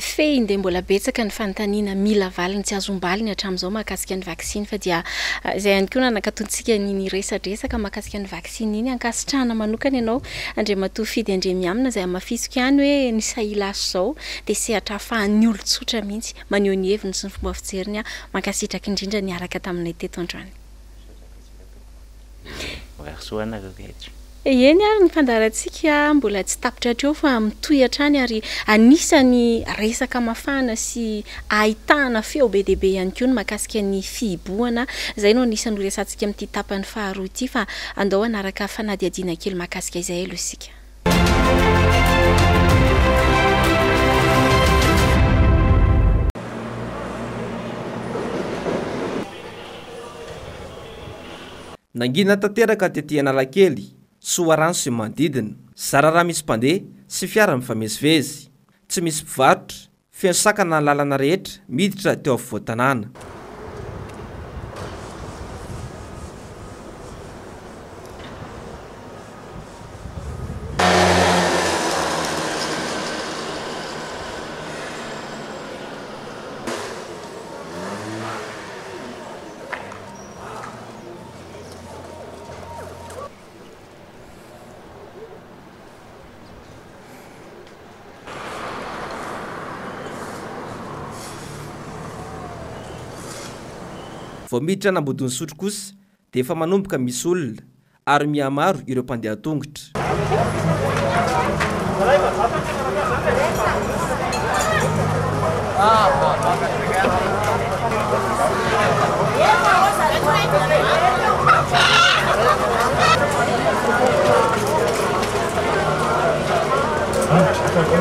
feinydea mbola betsaka ny fanotanina mila valiny tsy azoombaliny hatramin'izao mahakasika ny vaksiny fa dia ah, izay hany koa nanankatontsika ny resadresaka mahakasika ny vaksiny iny ankasotrahana manokany ianao andri matofidy andri miamina izay amafisoka ihany hoe nysahilaso izao dia se hatra afahany olontsotra mihitsy maneho ny heviny sy ny fomba fijeriny a mankasitraka indrindra niaraka taminay teto androany eny ary ny fandarantsika mbola tsy tapitra hatreo fa mitoy atrany ary anisa ny resaka mafahana sy ahitahana feo be diaibe ihany ko ny mahakasika ny fihiboana izay anao anisan'nyho resantsika amin'ity tapan'ny faharoa ity fa andao hanaraka fanadiadiana kely mahakasika izay aloha isika nangina tanteraka atetihana alakely sy hoarano sy manodidina zara raha misy mpandeha sy fiara mnifamezifezy tsy misy mpivarotra fianosakana ny lalana rehetra miditra teo avyvoantanàna vao miditra nambodiny sotro kosa dia efa manomboka misy olona ary mihamaro ireo mpandehatongotra ah, ah,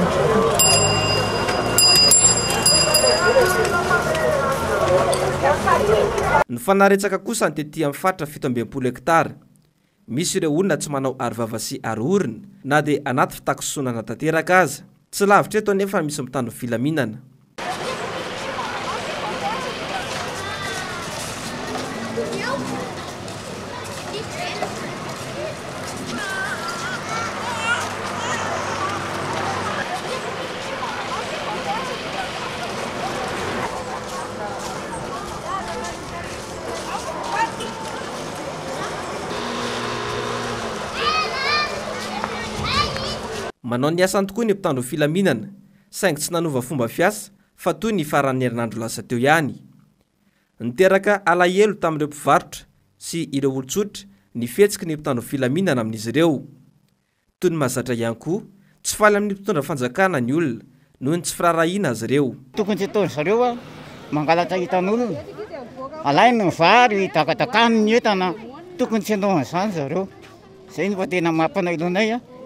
ah, ny fanahretsaka kosa nytetỳ amin'ny faritra fitobpl ektara misy ireo olona tsy manao aryvava sy arorina na dia anaty fitakisonana tanteraka aza tsy lavitra eto nefa misy mpitando vilaminana manao ny asany tokoa ny mpitandro filaminana saingy tsy nanova fomba fiasa fa toy ny faranyerinandro lasa teo ihany niteraka alahelo tami'ireo mpivarotra sy ireo olntsotra ni fetsiky ny mpitandro filaminana amin'izy ireo toy ny mahazatra ihany koa tsy faly amin'ny mpitondra fanjakana ny olona noho ny tsy firaharahina azy ireom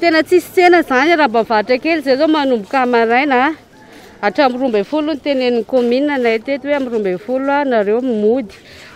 tena tsisy sena zany raha mba vaatra kely zay zao manomboka amaraina ah. hatramin'ny rombany folo no teneniny kommun nay teto hoe amin'ny rombany foloa ah, nareo imody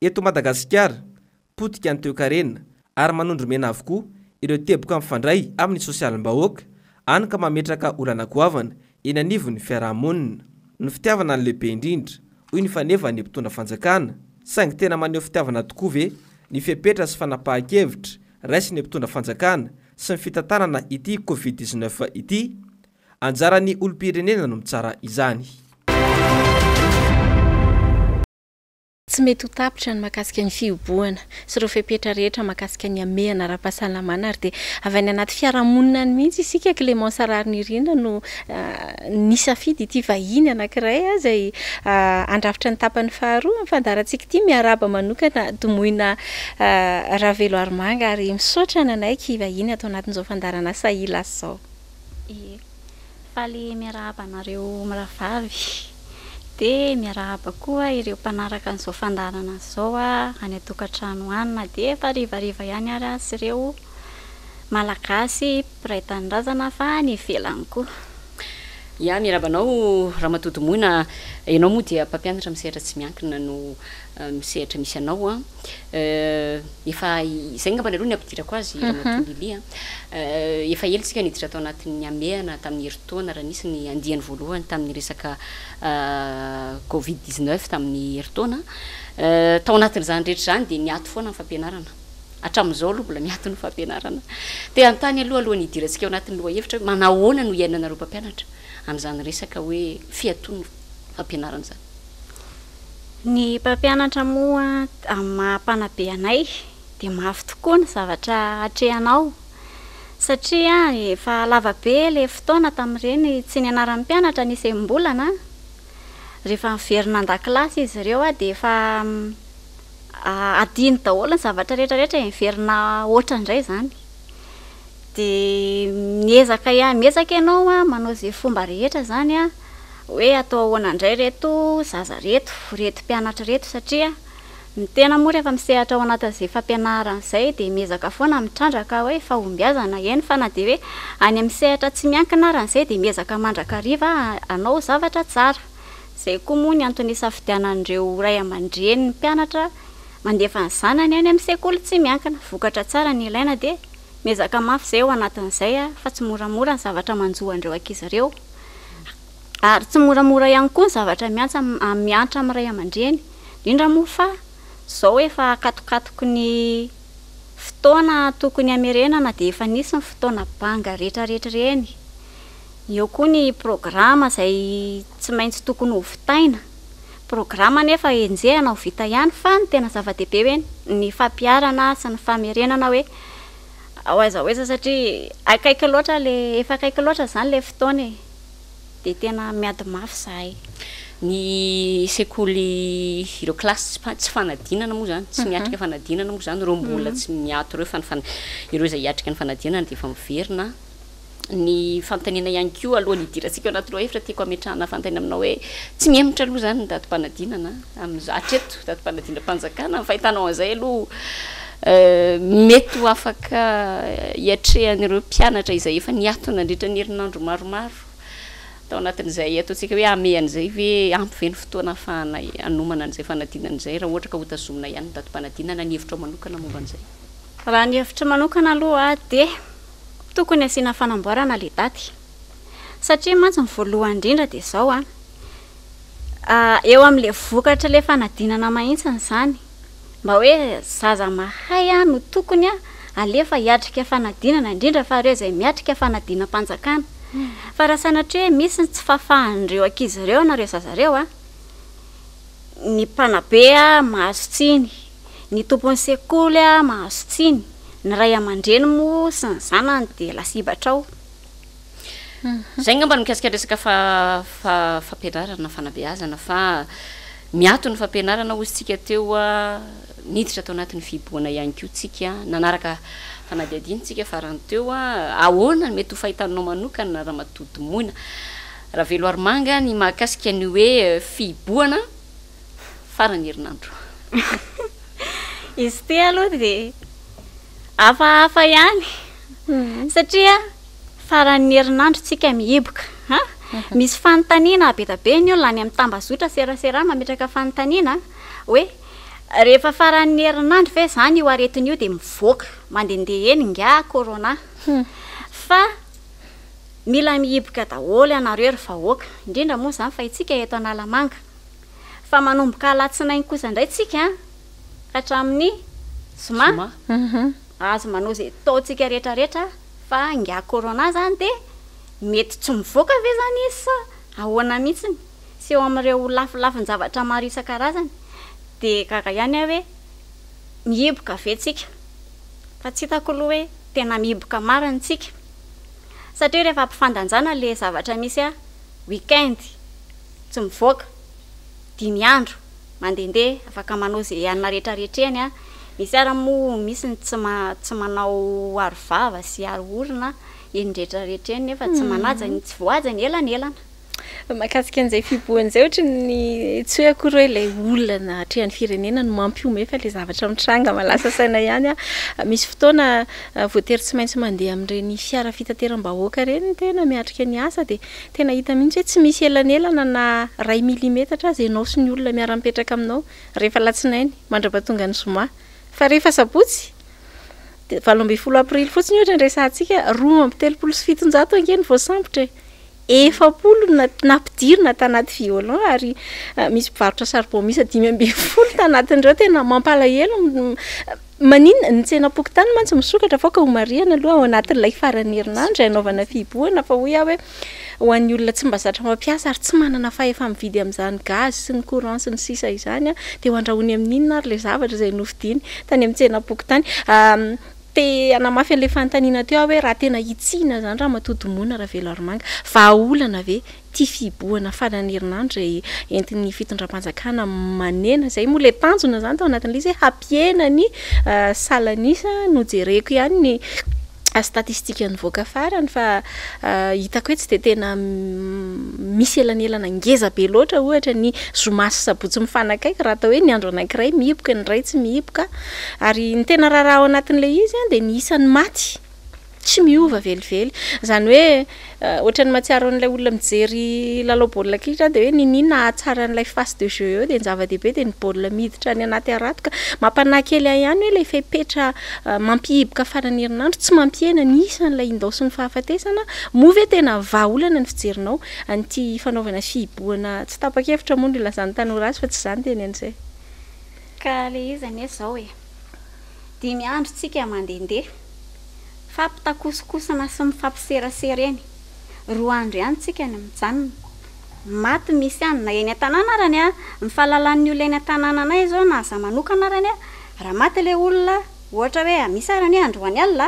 eto madagasikara potika ny teo-karena ary manondro mena avokoa ireo teboka min'ny fandray amin'ny sosialym-bahoaka anaka mametraka olo anakoavana enanivo 'ny fiarahamonina ny fitiavana nylehibe indrindra hoy ny fanevany empitondra fanjakana saingy tena maneho fitiavana tokoa ve nifepetra sy fanapahan-kevitra raisy ny empitondra fanjakana sy nyfitantanana ity covid-19 fa ity anjarany olompirenena no mitsara izany tsy mety hotapitra ny mahakasika ny fioboana sy reo fepetra rehetra mahakasika ny ameana rahapahasalamana ary de avy any anaty fiarahmonina ny mihitsy isika clement saniin nonisfiyt ah, ahiny anakiray zayandraitra ah, ny tpan'nyhandaatsikaty miaaheoa arymisotannaikyhiatazaoo miaraaba koa ireo mpanaraka n'izao fandarana izao a any atokantrano oanina di efa rivariva ihany arya sy ireo malagasy piraita ny razana fa ny velany koa ia miarabanao raha matodomoina ianao moa dia mpampianatra amin'izay raha tsy miankina no misetra misy anaoefazay ah. eh, nambany aloha n ampidirako azyeel mhm. eh, tsikadirataoanatnatamin'nyeitahanisnynoanytaminyesovidn tami'nyeitntaonatinyzany eh, reetr zany d nat foana mpaanaaaoohambola ianymyalohaalohandiransika oanatyloaeitrananano ananareopianatraazanyresaka oefiatonny fampianarany zany ny mpampianatra moa a mahampanabe anay dia mahafy tokoa ny zavatra hatrehanao satria efa lavabe ilay fotoana tamin'ireny tsy ny anaran'nyympianatra nisay m-bolana rehefa niverina ndakilasy izy zareo a di efa mm, adiny daholo ny zavatra rehetrarehetra e miverina oatra indray izany dia miezaka ia miezaka ianao a manao izay fomba rehetra izany a hoe atao ahoana indray reto zazareto retompianatra reto satria mitena moraefa mishatra oanatin'izay fampianaranzay d mezaka oana mitrandraka hoeaombazana eny nady amshara tsy aina anzaydekanrakaoztra saayoa annieyay amsk olo syinkrasanindezakaafyzay anatin'zay fa tsy moramorany zavatra manjoanreo akizreo ary tsy moramora ihany koa ny zavatra miantsa amiantra miray aman-dreny ndrindra mo fa zao fa akatokatoko ny fotoana tokony amerenana d efanisy ny fotoanaanga retraretrrenyeo koa nyprogramazay tsy maintsy tokony hovitainaprograma nefeenaovita any fa ny tenazav-dbe enana sy nyennhoeoaoeza satriaakaiky loatra l efa akaiky loatra zany la fotoana e. namiaiafyany sekoly ireo lasytsy fanadnana mo zany tsy mhm. miarkanadna mo zanyrmbola mhm. tsy miato reo fayireo zayatika nyfanadnandefmieinanynna ianyko alohaidirantsiko anatroetra tako ena ainao oe tsy mietraloha zanyndaananamaeaanaanahitoazayaoety eh, h afkiatehn'ropanatraizay eh, efaniatonandritra nyherinandro maromaro o anatin'izay ataontsika hoe amehan'zay e ampyve ny fotoanafaanaynmana n'zay fanadinanzayrah ohatra ka hotazomina ihanyn datanadnna nheitrmanokanamombanzayrahanyheitramanokana alohaa de tokony asianafaaoanala aty satria mantsyny voalohany indrindra de zao a eo amin'la vokatra lay fanadinana maitsanyizany mba hoe zaza mahay a no tokony a alefa hiatrika fanadinana indrindra fa reo zay miatrika fanadinampanjakana fa raha sainatria hoe misy ny tsy fahafahanyireo ankizyireo nareo zazareo a ny mpanabea mahazo tsiny ny tompon'ny sekoly a mahazo tsiny ny ray aman-dreny mo sy ny zanany dia lasibatra ao mhm. zay nga mba ny mikasikan resaka fafa- fampianarana fanabeazana fa miato ny fampianarana ozy ntsika teo a miditra atao anatin'ny fiboana ihany kotsika nanaraka fanadi adiny ntsika farany teo a ahoanany mety ho fahitannao manokana raha matodimoina raha velo arimanga ny mahakasikany hoe eh, fiiboana farany herinandro izy te alohaa dia afahafa ihany mhm. satria faran'ny herinandro tsika mihiboka a mhm. misy fanontaniana abe tabeny eo la ny amin'ny tambazotra serasera mametraka fanontaniana hoe rehefa faran'ny herinandro va izany o aretin' io dia mivoaka eaila hmm. miiokadaholo eo hoa iridramoa zanyfaitsia e nalanafa manmboka alatsinainy kozaindray tsika ahatramin'ny oma mhm. azo manoza taotsika reetrareetra fa nga rna zany d mety tsy mioaka ve zany iz ahoana mihitsiny s eo ami''ireo lafilafinyzavatra marisan-karazany de karaihany a hoe miiboka aventsika fa tsy itako aloha hoe tena miiboka marany tsika satria rehefa mpifandanjana la zavatra misy a weekend tsy mivoaka dimy andro mandendeha afaka manao izay hanina rehetraretreny a misy ara moa misy ny tsy ma tsy manao arovava sy ary orina enretra rehetreny nefa tsy hmm. manajany tsy voaaja ny elanaelana makatsika an'izay fiboanizay eh, ohatra ny tsy hoe akory oe lay olonanaaeany firenenanmampea la zavatra mitrangamalasaaina anymisy otanaatey tsy maintsy mndeamrenyfiaraeennamiakatnaimihitsyhoe tsy misy elnelnaay miimetaraanao nyonairaetkidrafoopril fotsiny hata kteoosie efapolona nampidirina tanaty violan ary ah, misy mpivarotra sarbon misy dimy ambe folo tanatindreo tena mampalahelo maninona nytsenapoky tany mantsy misokatra faka homariana aloha ao anatin'ila ifaranyherinandry ay e, anaovana fiboana fa ho ah hoe ho an'ny olona tsy mba zatra mampiasa ary tsy manana fahefa mividy amin'izany gazy sy ny courant sy ny sisa izany a dia ho andrahony amin'inona ary lay zavatra izay nofodiny tany ami'nytsenapoky tany ah, te anamafy an'ila fanotaniana teo ah hoe raha tena hitsihana zany raha matodomoana raha velo rmanga va olana ave tia fibohana fananerinandroa e, entiny fitondram-panjakana manena zay moalay tanjona zany tao anatin'ilay izy hoe hampiena ny ah, salanisa no jereko ihany ny statistika ny voakafarany fa eh, hitako oe tsy de tena misy elanelanangeza be loatra ohatra ny zomasy sabotsy mifanakaiko raha atao hoe nyandro anak'iray mihiboka nyray tsy mihiboka ary ny tena raharaha ao anatin'lay izy dia niisan'ny maty tsy miova velively izany hoe eh, ohatra ny mahatsiaro an'ilay olona mijery lalahbaolila akira de hoe ninina tsara n'ilay fase de jeu eo dea nyzava-dehibe de nybaolila miditra ny anaty aratoka mampanahkely a ihany hoe lafaipetra eh, mampihiboka fananerinandro tsy mampihena nisan'lay indao sy ny fahafatesana move e tena vaaolana ny fijerinao anty fanaovana fiiboana tsy tapakevitra monollazanytanhorazy fa tsy zanyteny an'izaye iznyeaoeaandeea fampitakosikosna sy mifampiseraseraenyaanro ihany sika ny amity isy n e n'ylona onoayhty olnaohataoemisarany androany ala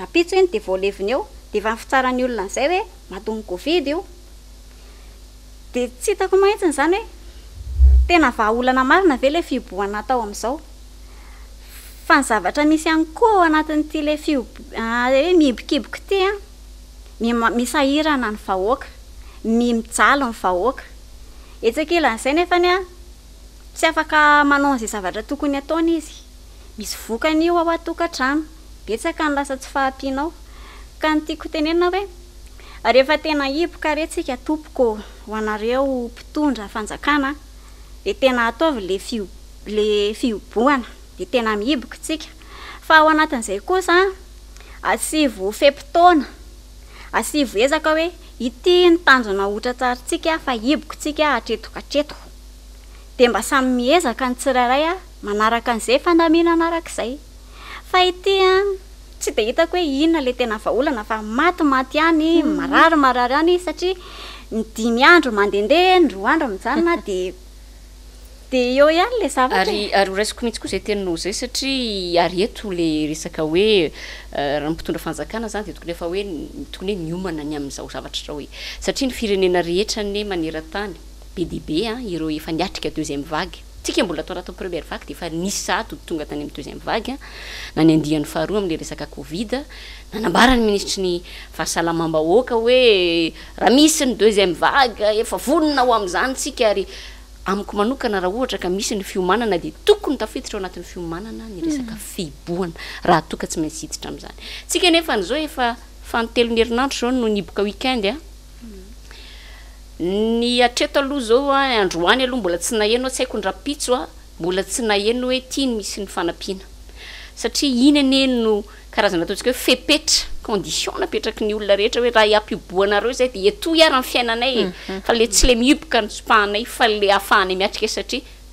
raitso eny devoaleiny eo ditsrany olona nay oe mankidy o ts itako maitsinyizany oe tena vaaolana marina ve la fiboanatao ami'izao fa ny zavatra misy any koaanatintla fimiibokiboko ah, ty ah. -misahirana ny vahoaka nymijalo ny vahoaka etsakla n'izay nefnytsy ah, afk manaon'izay zavatra tokony ataona izy misy vokanyio ao atoka-trano betsaka ny lasa tsy fahampinao ka ny tiako tenenina hoereheftenaiboka re ntsika tompoko hoanareo mpitondra fanjakana de tena ataovy le fila fiobohana tena miibokotsika fa ao anatin'izay kosa asivo fempitaona asivo ezaka hoe ity nytanjona otra tsarantsika fa iboko tsika atretok atreto de mba samy miezaka ny tsirairay a manaraka an'izay fandamina narak'izay fa ity a tsy de hitako hoe inona lay tena vaholana fa matimaty any hmm. mararomararo any satria ny dimy andro mandendendro andro aminjanyna di eo any la zavataray ary horasiko mihitsy koa zaytenaoozay satria eehpdranydtooeooy hoy aoaia nneheantanyb derenakaeuime ka mbola atoanatpremier a astongay amyeuimleinanabarany minisitry ah, ny vahasalamam-baoka ah, oe raha misy ny deuxième vag efa vonona o amzany sika ary amiko manokana raha ohatra ka misy ny fiomanana di tokony tafititra ao anatin'ny fiomanana ny resaka mm. fehiboana raha toka tsy maintsy hiditra amin'izany tsika nefa nyzao efa fanotelo ny herinandro zao no niboka weekende a mm. ny atreto aloha zao a androany aloha mbola tsy na henoa tsy haiko n-drapitso a mbola tsy na heno hoe tiany misy ny fanapiana satria iny anyenyno karazana atontsika hoe fepetra condition napetraky ny olona rehetra hoe raha hiampioboaanareo zay dea ato iarany fiainanay e fa le tsy le mioboka ny sopahanay fa le ahafahanay miatrika satria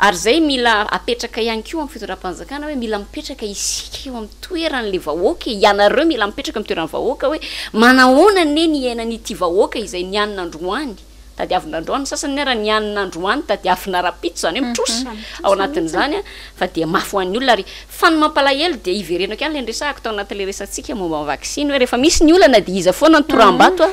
ary zay mila apetraka ihany ko am'ny fitondrahampanjakana hoe mila mipetraka isika eo amny toeran'la vahoaka ianareo mila mipetraka amitoerany vahoaka hoe manahonane ny ainany ty vahoaka izay nyaninandroany dadi avinandroany sasany nyraha nianinandroany dadi avina rapito zanyhoe mitros aoanatn'zanya fa di mafo han'ny olona ary fanymampalahelo di iverenako ianylay ndresahako tao anatla resatsika momba nvaksiny hoe rehefa misy ny olana de iza foana nytora-batoa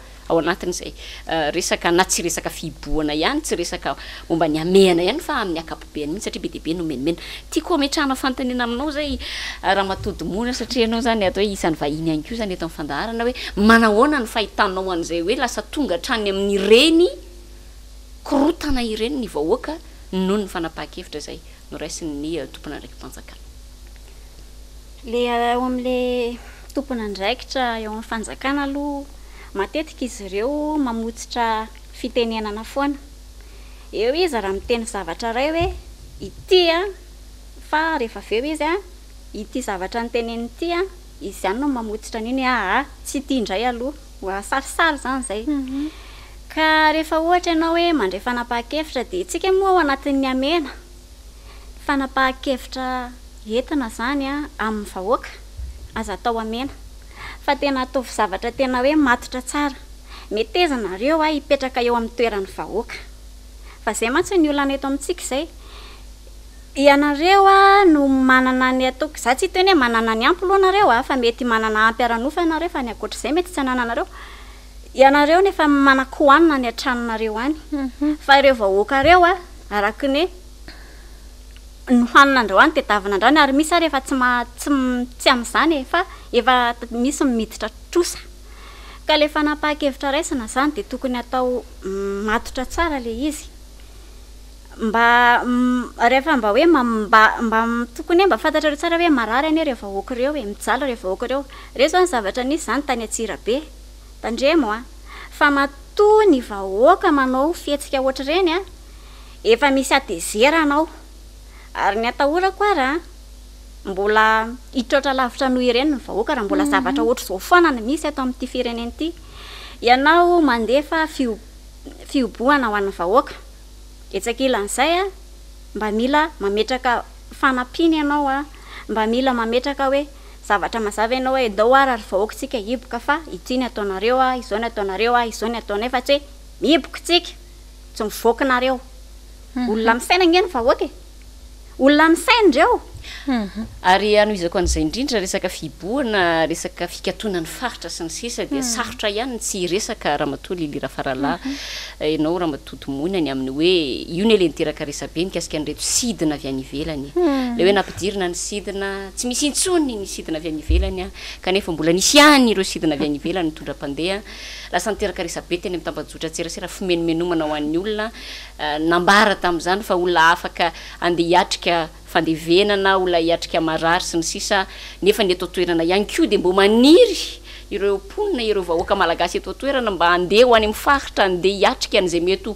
ao aatin'zayesakana euh, tsy resaka fiboana ihany tsy resaka momba nyamehana ihany fa amin'ny akapobeny mitsy satria bediibe nomenomentiako metranafantanina aminao zay euh, raha matodiona satria anao zany atao hoe isan'ny vahinaany ko zany et ai'fndan oe aahona ny fahitanaoan'zay oe lasa tonga htrany amin'nyireny krotana ireny ny ahoaka noho nyfanapaha-kevitra zay norasinytomponandraikyanaknloamlatomponandraikitra euh, eo ami'nyfanjakanalo matetika izy ireo mamotsitra fitenenana foana eo izy raha miteny zavatra ray hoe itya fa rehefa veo izy a ity zavatra nyteneny ty a izy iany nao mamotsitra niny aa tsy ity indray aloha asaisyznaya mhm. aooemandre faapaha-kevitra dtsika moa aoantin'ny ea fnapahakeitra entina zany amin'nyvahoaka aza tao amena fa tena ataofy zavatra tena hoe matotra tsara metezanareo a ipetraka eo amin'ny toeran'ny vahoaka fa zay mantsy hoe ny olnana eto amintsika izay ianareo a no manana ny ataoko za tsy toeny hoe manana ny ampy lohanareo a fa mety manana ampy aranofa anareo fa ny akoatraizay mety tsy hanana nareo ianareo nefa mana-khohanina ny atranonareo any mhm. reoahoaare a araka ne nhaninandreo any tedavinandrany ary misy a mm, mm, rehefa tsy msytsy ami'zany fefmisy ditra lefaphakevitraraisna zany d tokonyato otra sre imefmbaoemtokony e mbafantatrareo tsara hoe any rehoaareoeao reokareorezany zavatra nizyzany tany airabennyvhoaka manao fihetsika ohatra reny a efa misy adezera anao ary ny atahora koaraha mbola itraotra lavitra nohireny nyvahoaka raha mbola mhm. zavatra oatr zao fnany misy ato ami'tyfirenentyone fiobohana hoannyvahoaka etsakilan'izaya mba mila mametraka fanapiny ianaoa mba mila mametraka hoe zavatra mazava ianao edara ry vahoaka tsika iboka fa itiny ataonareo izaony ataonareo izaony ataonafa tsy hoe miboko tsika tsy mivoakinareo mhm. olona mifainana eno vahoaka e. olona ni saindreoary mhm. ano izako an'izay indrindra resaka fiboana esaka fikatona ny faritra sy ny sisa dia mhm. sarotra ihanyy tsy resaka raha matoly lyrahafaral mhm. ianao raha matotomoinany amin'ny hoe io ny la niteraka resa be nikasika nyretosidina avy anivelany le hoe nampidirina ny sidina tsy misy intsony ny sidina avy ani velanya kanefa mbola nisy any ireo sidina vy anivelany mitondra-pandeha lasa ny teraka resabe teny ami'tambajotra tserasera fimenomenomana ho an'ny olona eh, nambara tamin'izany fa ona afaka andeha hiatrika fandevenana ola hiatrika marary sy ny sisa nefa ny ato toerana ihany ko dia mbô maniry ireo ponina ireo vaohoaka malagasy ato toerana mba andeha ho any amin'n faritra andeha hiatrika an'izay mety o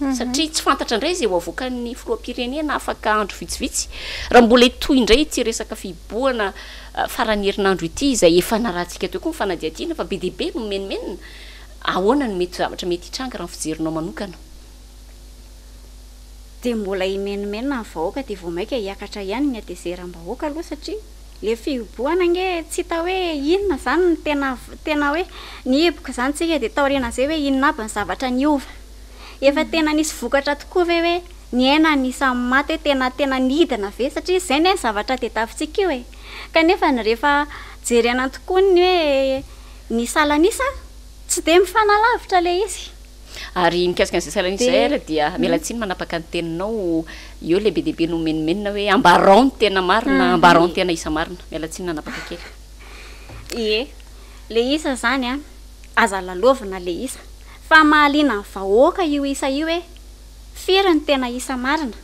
satria tsy fantatra indray izay ho avoaka ny filoampirenena afaka andro vitsivitsy raha mbola itoy e indray ty resaka fiiboana ah, farahanyherinandro iy zayenaahantka okoa nyfanaiaiana fa be deabenenmeyrameanaaheoboa eniahoakdoaiahiakara ihaynyeahaoasaaliiboana ne tsy hta hoe inona zany n tenatena hoe ny hiboka izany tsika di taorenazay hoe inina aby nyzavatra ny ova efa tena nisy vokatra tokoa ve hoe ny aina ny isa n'ymaty hoe tena tena niidina ve satria izay ny e ny zavatra dia tavintsikaeo e kanefa ny rehefa jerenan tokoany hoe ny salanisa tsy de mifanalavitra la izy ary mikasika an'izay salanis arah dia miala tsiny manapaka nyteninao eo lay be dihibe nomenomenina hoe ambarao ny tena marina hmm. ambarao ny tena isa marina miala tsiny manapaka kely e la isa izany a aza lalovina la isa fa mahalinanyvahoaka io isa io hoe firi ny tena isa marina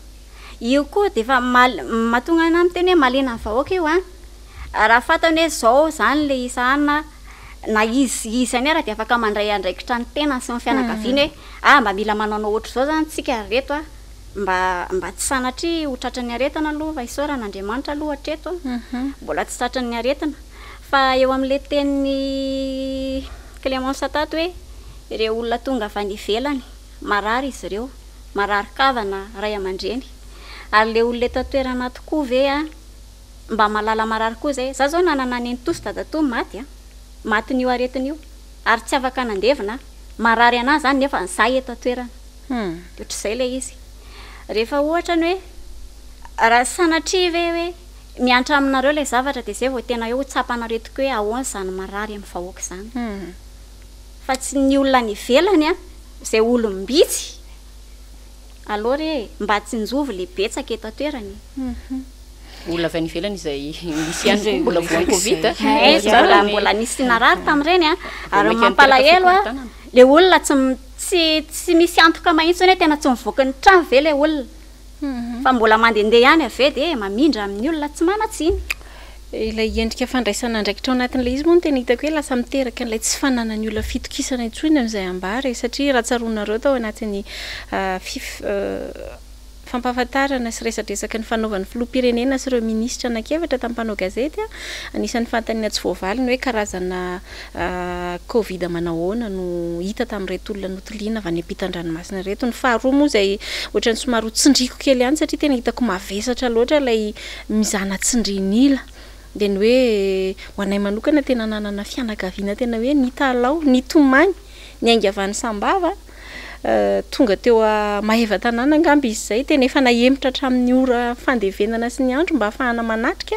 io koa defa mahatonga na miteny hoe mahalinanyahoaka io rahafantany hoe zao zany la i aninna izizy zany raha de afaka mandray andraikitra ny tenasfiananyhoemb hmm. ah, mila mnaoao rao anyskemmb tsy saarhotraran'nyeaohaoh neoamla tenyclemensetatoe nayle olona ttoentokoaemykoa zay za zao nananany nytosy dadato matya matinyio aretinyio ary tsy afaka nadevinamaary ayzany nefa z ettoenaa iyoeahasanar ve oe miaraaminareo lay zavatra d zay vaotenae tspnaretiko hoe ahony izany marary amin'nyvahoaky izany hmm. fa tsy ny olona ny velany a izay olombitsy aloreh mba tsynjovy la betsaka etoenymbola nisynary tamin'reny aryameoa mhm. la olona eh? eh, tsyts tsy misy antoka maitso ny hoe tena tsy mivoka n'ny trao ve la olona mhm. fa mbola mandendeha any aveo di e mamindra amin'ny olona tsy manatsiny lay endrika fandraisanandraikitraanat'la izy moan tenahitako hoe lasieka la tsy anyolonafitokisna sny azay saahas to eskona sror pan'ytsy yhoekazaidmanhnanohita tami'ret olonanoina nyapitandranomasina retn ahaaoa zayoanysomartsindriko kely ay saia tenahitako maesatra loalay mianatsindrini de ny hoe ho anay manokana tena nanana fianagaviana tena hoe ny talao ny tomany ny aingavan'ny sambava eh, tonga teo a maheva-tanàna angamby izy zay tena efa naemitra hatramin'ny ora fandevenana sy ny andro mba hafahana manatrika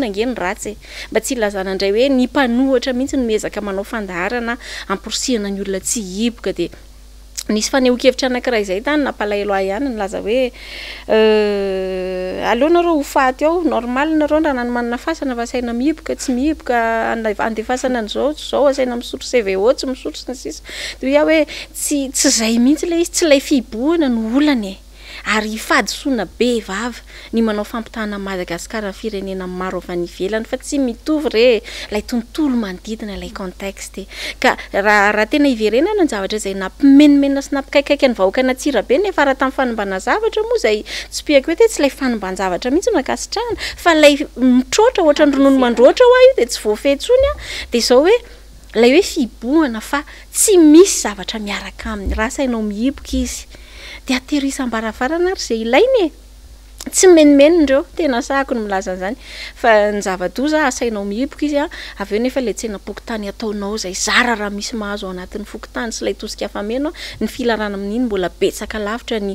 nangeny ratsy e mba tsy lazanaindray hoe ny mpanoha ohatra mihitsy no mezaka manao fandarana ampirosihana ny olona tsy hiboka dia nisy fanehokevitra anakiraha izay tany napalailo a ihany ny laza hoe euh, aleoanareo ho faty ao normalinareo ndraha nany manana fasana fa asaina miiboka tsy miiboka andefasana n'izao tsy izao asaina misoro seve o tsy misoro sy ny sisa deh iah hoe tsy tsy zay mihitsy la z tsy ilay fibohana no olany e ary ifadysoana be vava ny manao fampitahanay madagasikara ny firenenay maro vanyivelany fa tsy mitovy reh lay tontolo manodidina ilay contexte ka rahraha tena iverenana ny zavatra izay nampimenimenna sy napikaikaiky ny vahoaka natsira be nefaraha tamin'ny fanambana zavatra moa izay tsypiako hoe teo tsy ilay fanombanzavatra mihitsy nakasitrahana fa lay mitrotra ohatra ny ronono mandrotra ho ah io dea tsy voafehntsony a di zao hoe lay hoe fibohana fa tsy misy zavatra miaraka aminy raha sainao mihiboka izy de atehirsam-baravarana ary izay ilainy e tsy menimeny ndreo tena saako ny milazan'izany fa ny zava-doza asainao mihiboka izy a avy eo nefa ilay tsana bokytany ataonao zay zara raha misy mahazo ao anatin'ny fokontany sy ilay tosikhafamenao ny filarana amin'iny mbola betsaka lavitrany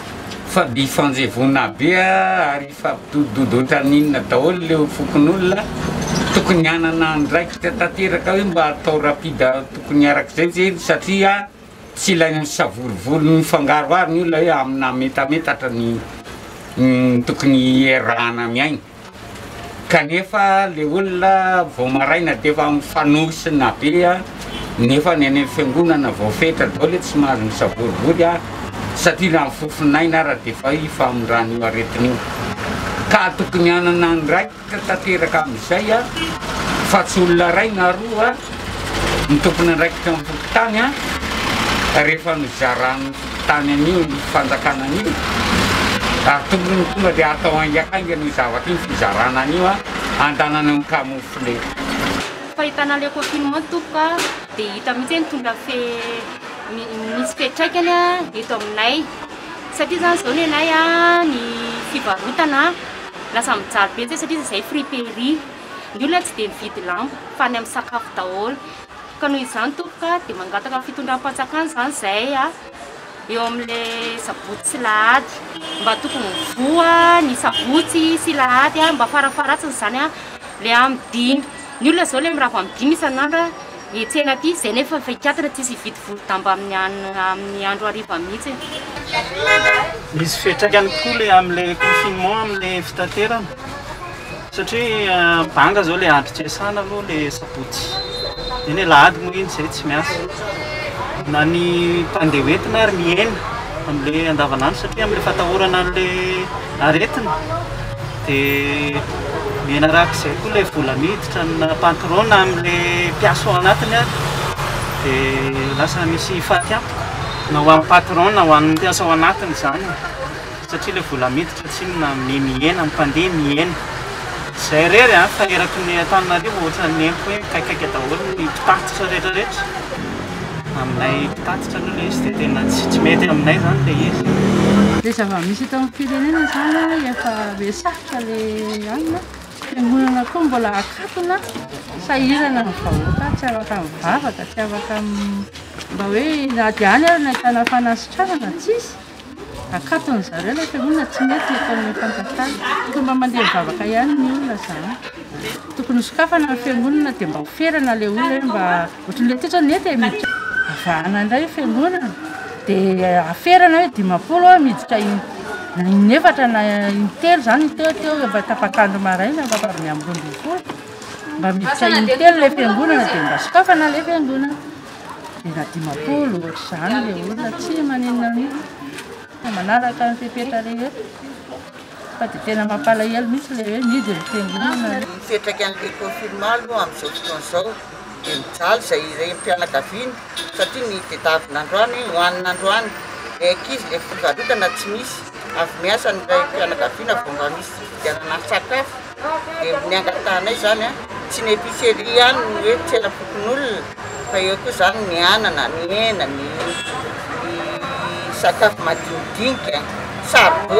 fa di fanevonabe ah, ary fampiododotraninna daolo lefokonyolna tokonyananadraikekh ma atao rapid tokony arakzaye sayanl aminameonaf miyfanohsinaeefananyfiangonana vfetra dol e tsy ah. mahazoni saoroy ah. satriaahifofiainarah defa fa amdrani arei'i ka tokony ananandraikia tateraka amizay a fa tsy olona ray naroa nytoponyandraikitfokotany a rehefa nzaratnyinyfanaknaaiarytoonyonga d ataoanyki misy fitraikany eto aminay satria zany zao no anaya ny fiaotana lasamijalo be zay satrizay fri periny olna tsy de mividy lamp fany amnysakafo aholokanoho izany took di magataka fitondrampanakan zany zay a eo amla sabotsy syamba tooany sabts sy ay mba farafaratsnyzanya la aminyny olona zao lera adiny isaano etsena ty zay nefa fahikatana tsy ividy volo damba amaamin'ny andro arivamhihitsy izy fiatraikany ko le am'la confinement amla fitaterana satriabanga eh, zao lay andro tsasana aloha la sapotsy eny oe lady moa iny zay tsy miasa na ny mpandehhoetina ary miena am'la andavanandro satria am'le fatahorana ala aretina di enarak zay koa le volamiditra na paro amila piasa o anatinyah di lasa misy ioa paohoa iasao ay zany saria le volaidira tsna iy mienandayeyey aaotnkoiaayaezy ena tsy tsy mety aminay zany le izavaisyatyfreeae fgonana koa mbola akatna sairana n ahoaka tsy avaka vavaka tsy avakamba hoe aiyahafanatraa tzreoaamba manea avaka aya tokony okfana yfingonana di mba onale olmaoat'l ediandrayfiangonana di aferana hoe e, imao miditra iny nefatra na ntelo zanyteoteomba tapakandro marainaabooo mba mis intelo la fingonana di mbaskofana la fingonaadinaimapolotzany l olna tsy aneanarakaetrahe fa di ten mampalahel miisy leemi d oifetrak tofila amzaozao di mial zay re pianakaviny satria ny didavin'androayhoaninandroany izy lefivaotana tsy misy avy miasanyra mpianagaviana vo mba misy fdiananay sakafo di'niangatanay zany a tsy ny episerie anyny hoe tsy elafokon'olona fa eo koa zany mianana mienanyny sakafo madinidinika sabo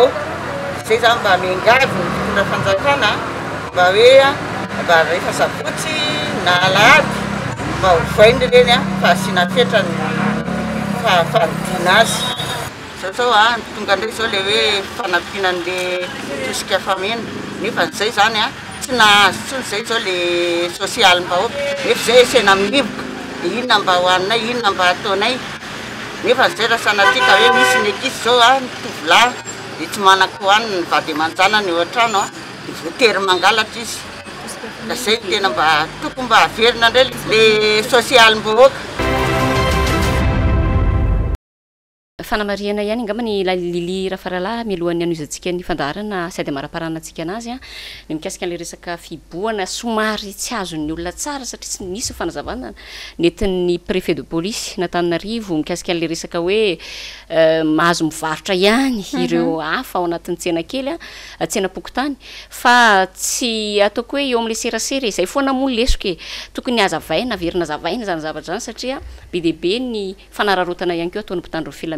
zay zany mba amengady ny tondra fanjakana mba hoea mba refazavotsy na alaby mba hovoainy ireny a fahasiana fetrany fafaridiana azy zao zao ah, tongandray zao le oe fanapinale toskafameaefnzay aytsy ah, nahazonzay zao leimbinonambahoiayinmbaayfzayheis zao ah, d tsy manako hoannvadimananany oa-trano nyvoatery mangalatra iz zayten mba toko mba averina ndra le socialym-bhoaka fanamariana iany ngama ny lalily rahafarahla milohan'ny an izantsika ny andarana s ady maraparanasika nazya n mikasia anl resakaana smay tsy azony olona sara satria tsy misy fanazavaaneypréfet de polise nataivo mikasika alhazoiaraanyaaatin'yaeyyeo euh, mhm. ao e. mptandrony ila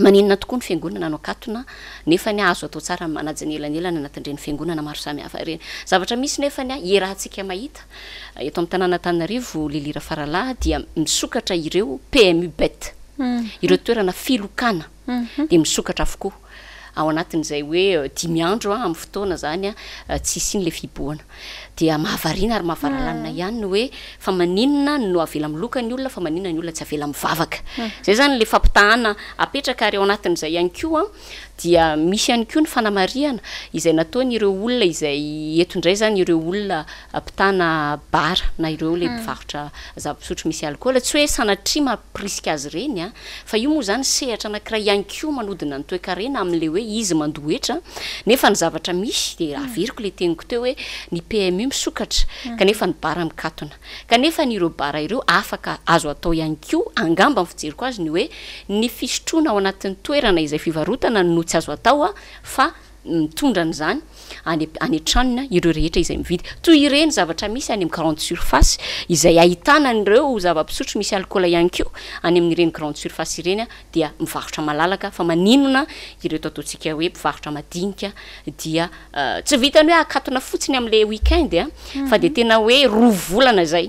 maninona tokoa ny fiangonana no akatona nefa ny azo atao tsara manaja ny elany elany anatin-dren'ny fiangonana maro zamy hafaireny zavatra misy nefa ny a erahantsika mahita ato amin'ny tanàna tanyarivo lihlira faralahy dia misokatra ireo pmu bet mm. ireo toerana filokana mhm. di misokatra avokoa ao anatin'izay hoe euh, dimy andro a amin'ny fotoana zany a euh, tsihisi ny lay fiboana dia mahavariana ary mahavaralanina ah. ihanyny hoe fa maninona no avela miloka ny olona fa manina ny olona tsy avela mivavaka ah. izay zany la fampitahana apetraka ary ao anatin'izay ihany koa dia misy any ko ny fanamariana izay natony ireo olona izay etondray zany ireo olonamitanaarna ireo le hmm. iarotrazava-isotro misy l tsy oe izey iomoa zayh ayoine amleizyn nefa nyzavatra misy d hmm. eriko l teniko t oe ny pm iskaa kefa nyaraker ireoakazoato aojeikyrn'yena zayfitna tsy azo atao a ah, fa mitondranyizany anyanyatranonya ah, ireo rehetra izay mividy toy ireny zavatra misy any ami'ny grande surface izay ahitananyireo zava-pisotro misy alkool ihany keo any ami'nyireny grande surface ireny a ah, dia mivarotra malalaka fa maninona ireo taotaontsika hoe mpivarotra madinika dia tsy vitany hoe akatona fotsiny ami'la weekende a fa de mhm. tena hoe roa volana zay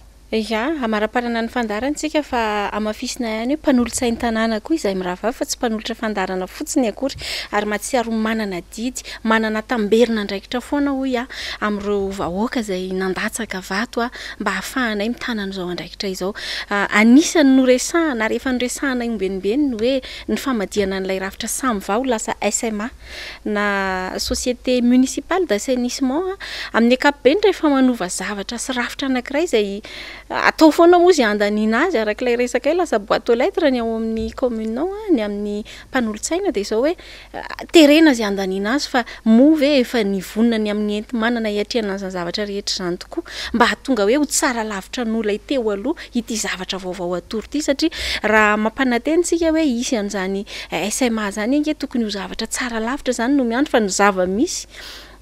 a amaraparanany fandara ntsika fa amafisina hany hoe mpanolotsai nytanana koa izay miraha vao fa tsy mpanolotra fandarana fotsiny akory ary mahatsiamaaramyolasasma ah, na société municipaly dasenissement amin'ny ankapobenyra efa manova zavatra sy ravitra anakiray zay atao foana moa izay andanina azy arak'ilay resaka e lasa boiteau lettre ny ao amin'ny communenao ny amin'ny mpanolontsaina dia zao hoe ah, terena izay andaniana azy fa mo ve efa nivoninany amin'ny enty manana iatreanazany zavatra rehetra izany tokoa mba hahatonga hoe ho tsara lavitra noho lay teho aloha ity zavatra vaovao atory ity satria raha mampanantenysika hoe isy an'izany eh, smazany angye tokony ho zavatra tsara lavitra izany no miandro fa ny zava misy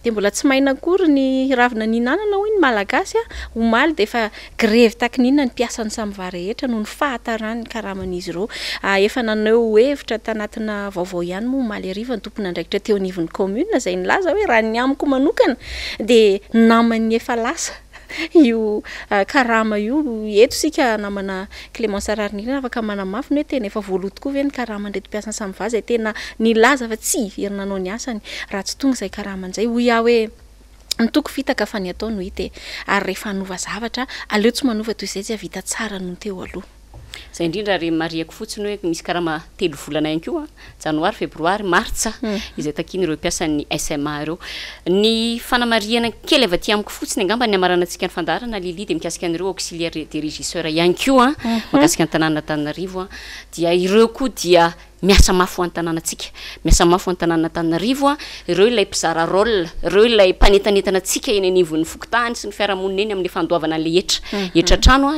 de mbola tsy mainakory ny ravina niinanana ho ny malagasy a homaly de efa grevy takininna ny mpiasany samy va rehetra noho ny fahatarany ny karaman'izy reo ah, efa nanaoo hohevitra tanatina vaovao ihany moa homaly arivany tompona andraikitra teo anivin'ny kommuna zay ny laza hoe raha ny amiko manokana dia namany efa lasa io uh, karama io eto sika hnamana clémence ararinyrana afaka manamafy ny hoe tena efa voaloha tokoa va ny karama ndrety m-piasany sam va zay tena ny laza fa tsy erinanao ni asany raha tsy tonga izay karaman'izay hoy ah hoe ny toko fitaka fa ny atao no ite ary rehefa anova zavatra aleo tsy manova toy izay tsy avita tsara nohonteo aloha zay indrindraha re mariako fotsiny hoe misy karaha matelo volana hankoa janoary fébroiry martsa hmm. izay takiny ireo mpiasany sma reo ny fanamariana kely eva ty amiko fotsiny angamba ny amaranantsika ny fandarana lilia di mikasika an'ireo aoxiliaire de régisseur ihanyko a mahakasika hmm. any tanànna taninarivoa dia ireokoa dia miasa mafoany tananatsika miasa mafo antanan taninyarivo a ireo lay mpizararl ireo lay mpanetanetanatsika eny anivony fkotahany sy ny fiarahmonina eny amila fandoana anla azaooaon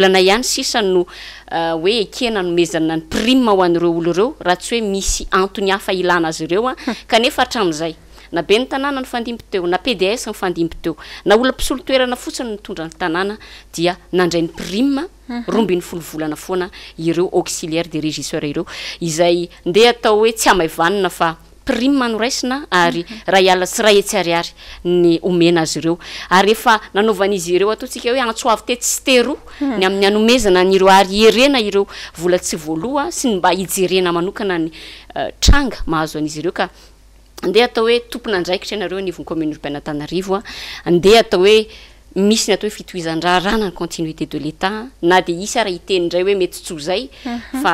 lana any isa no eh, oeenanomeana ny prioan'reoolo reo raha tsy hoe misy antony afanazyreoa abe nytanna nyfandi teo na pds ny fandiy teo na oonampisolotoerana fotsiny nitondra ny tanàna dia nandray ny riobnyflolanaana mhm. ireo axiliare de regisseur ireo izay nde atao hoe tsy amaivanina fa pri noraisina ary mhm. raha iala tsy ra etsiariary ny omena azy reoary efananovan'izy ireo ataotsika hoe antsoavy tetsytero mhm. ny amin'ny anomezana n'ireo ary erena ireo vola tsy voaloha syy mba ijerena manokananytranga eh, mahazoan'izy ireo ka andeha atao hoe tompona andraikitra ianareo aniviny kommune orpianatanarivo a andeha atao hoe iatoiiznananycontinuité de letatnadisah itenndray oe metytszayae mhm.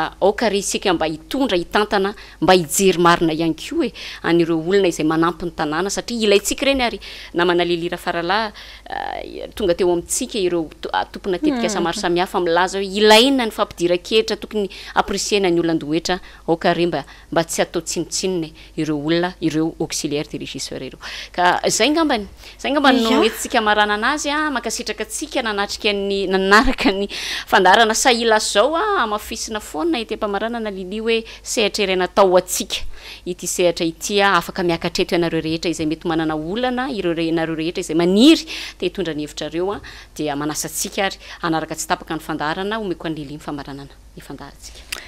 sika mba itndra inmba ieyina ianyko oona zaymnyn saia ilaintsika reny ayanalitongateoamitsika eh, ireomnteaaaihalaaoiainanyfampidirakeitra ah, mhm. tokonyiny lonaebmba tsy atao tsinotsinonooneoaiae de risseur rzayngambanyzayngambanyno metytsika maananazy mankasitraka atsika nanatrikany nanaraka ny fandarana sa ilazaoa mafisina fonna ityampamaranana lilia hoe sehitreranatao atsika ity sehtra itya afaka miakatreto ianareo rehetra izay mety hmanana olana ireonareo rehetra izay maniry te hitondra ny hevitrareo a dia manasatsika ary anaraka tsy tapaka ny fandarana omeko nlili myfamaranana yandarasika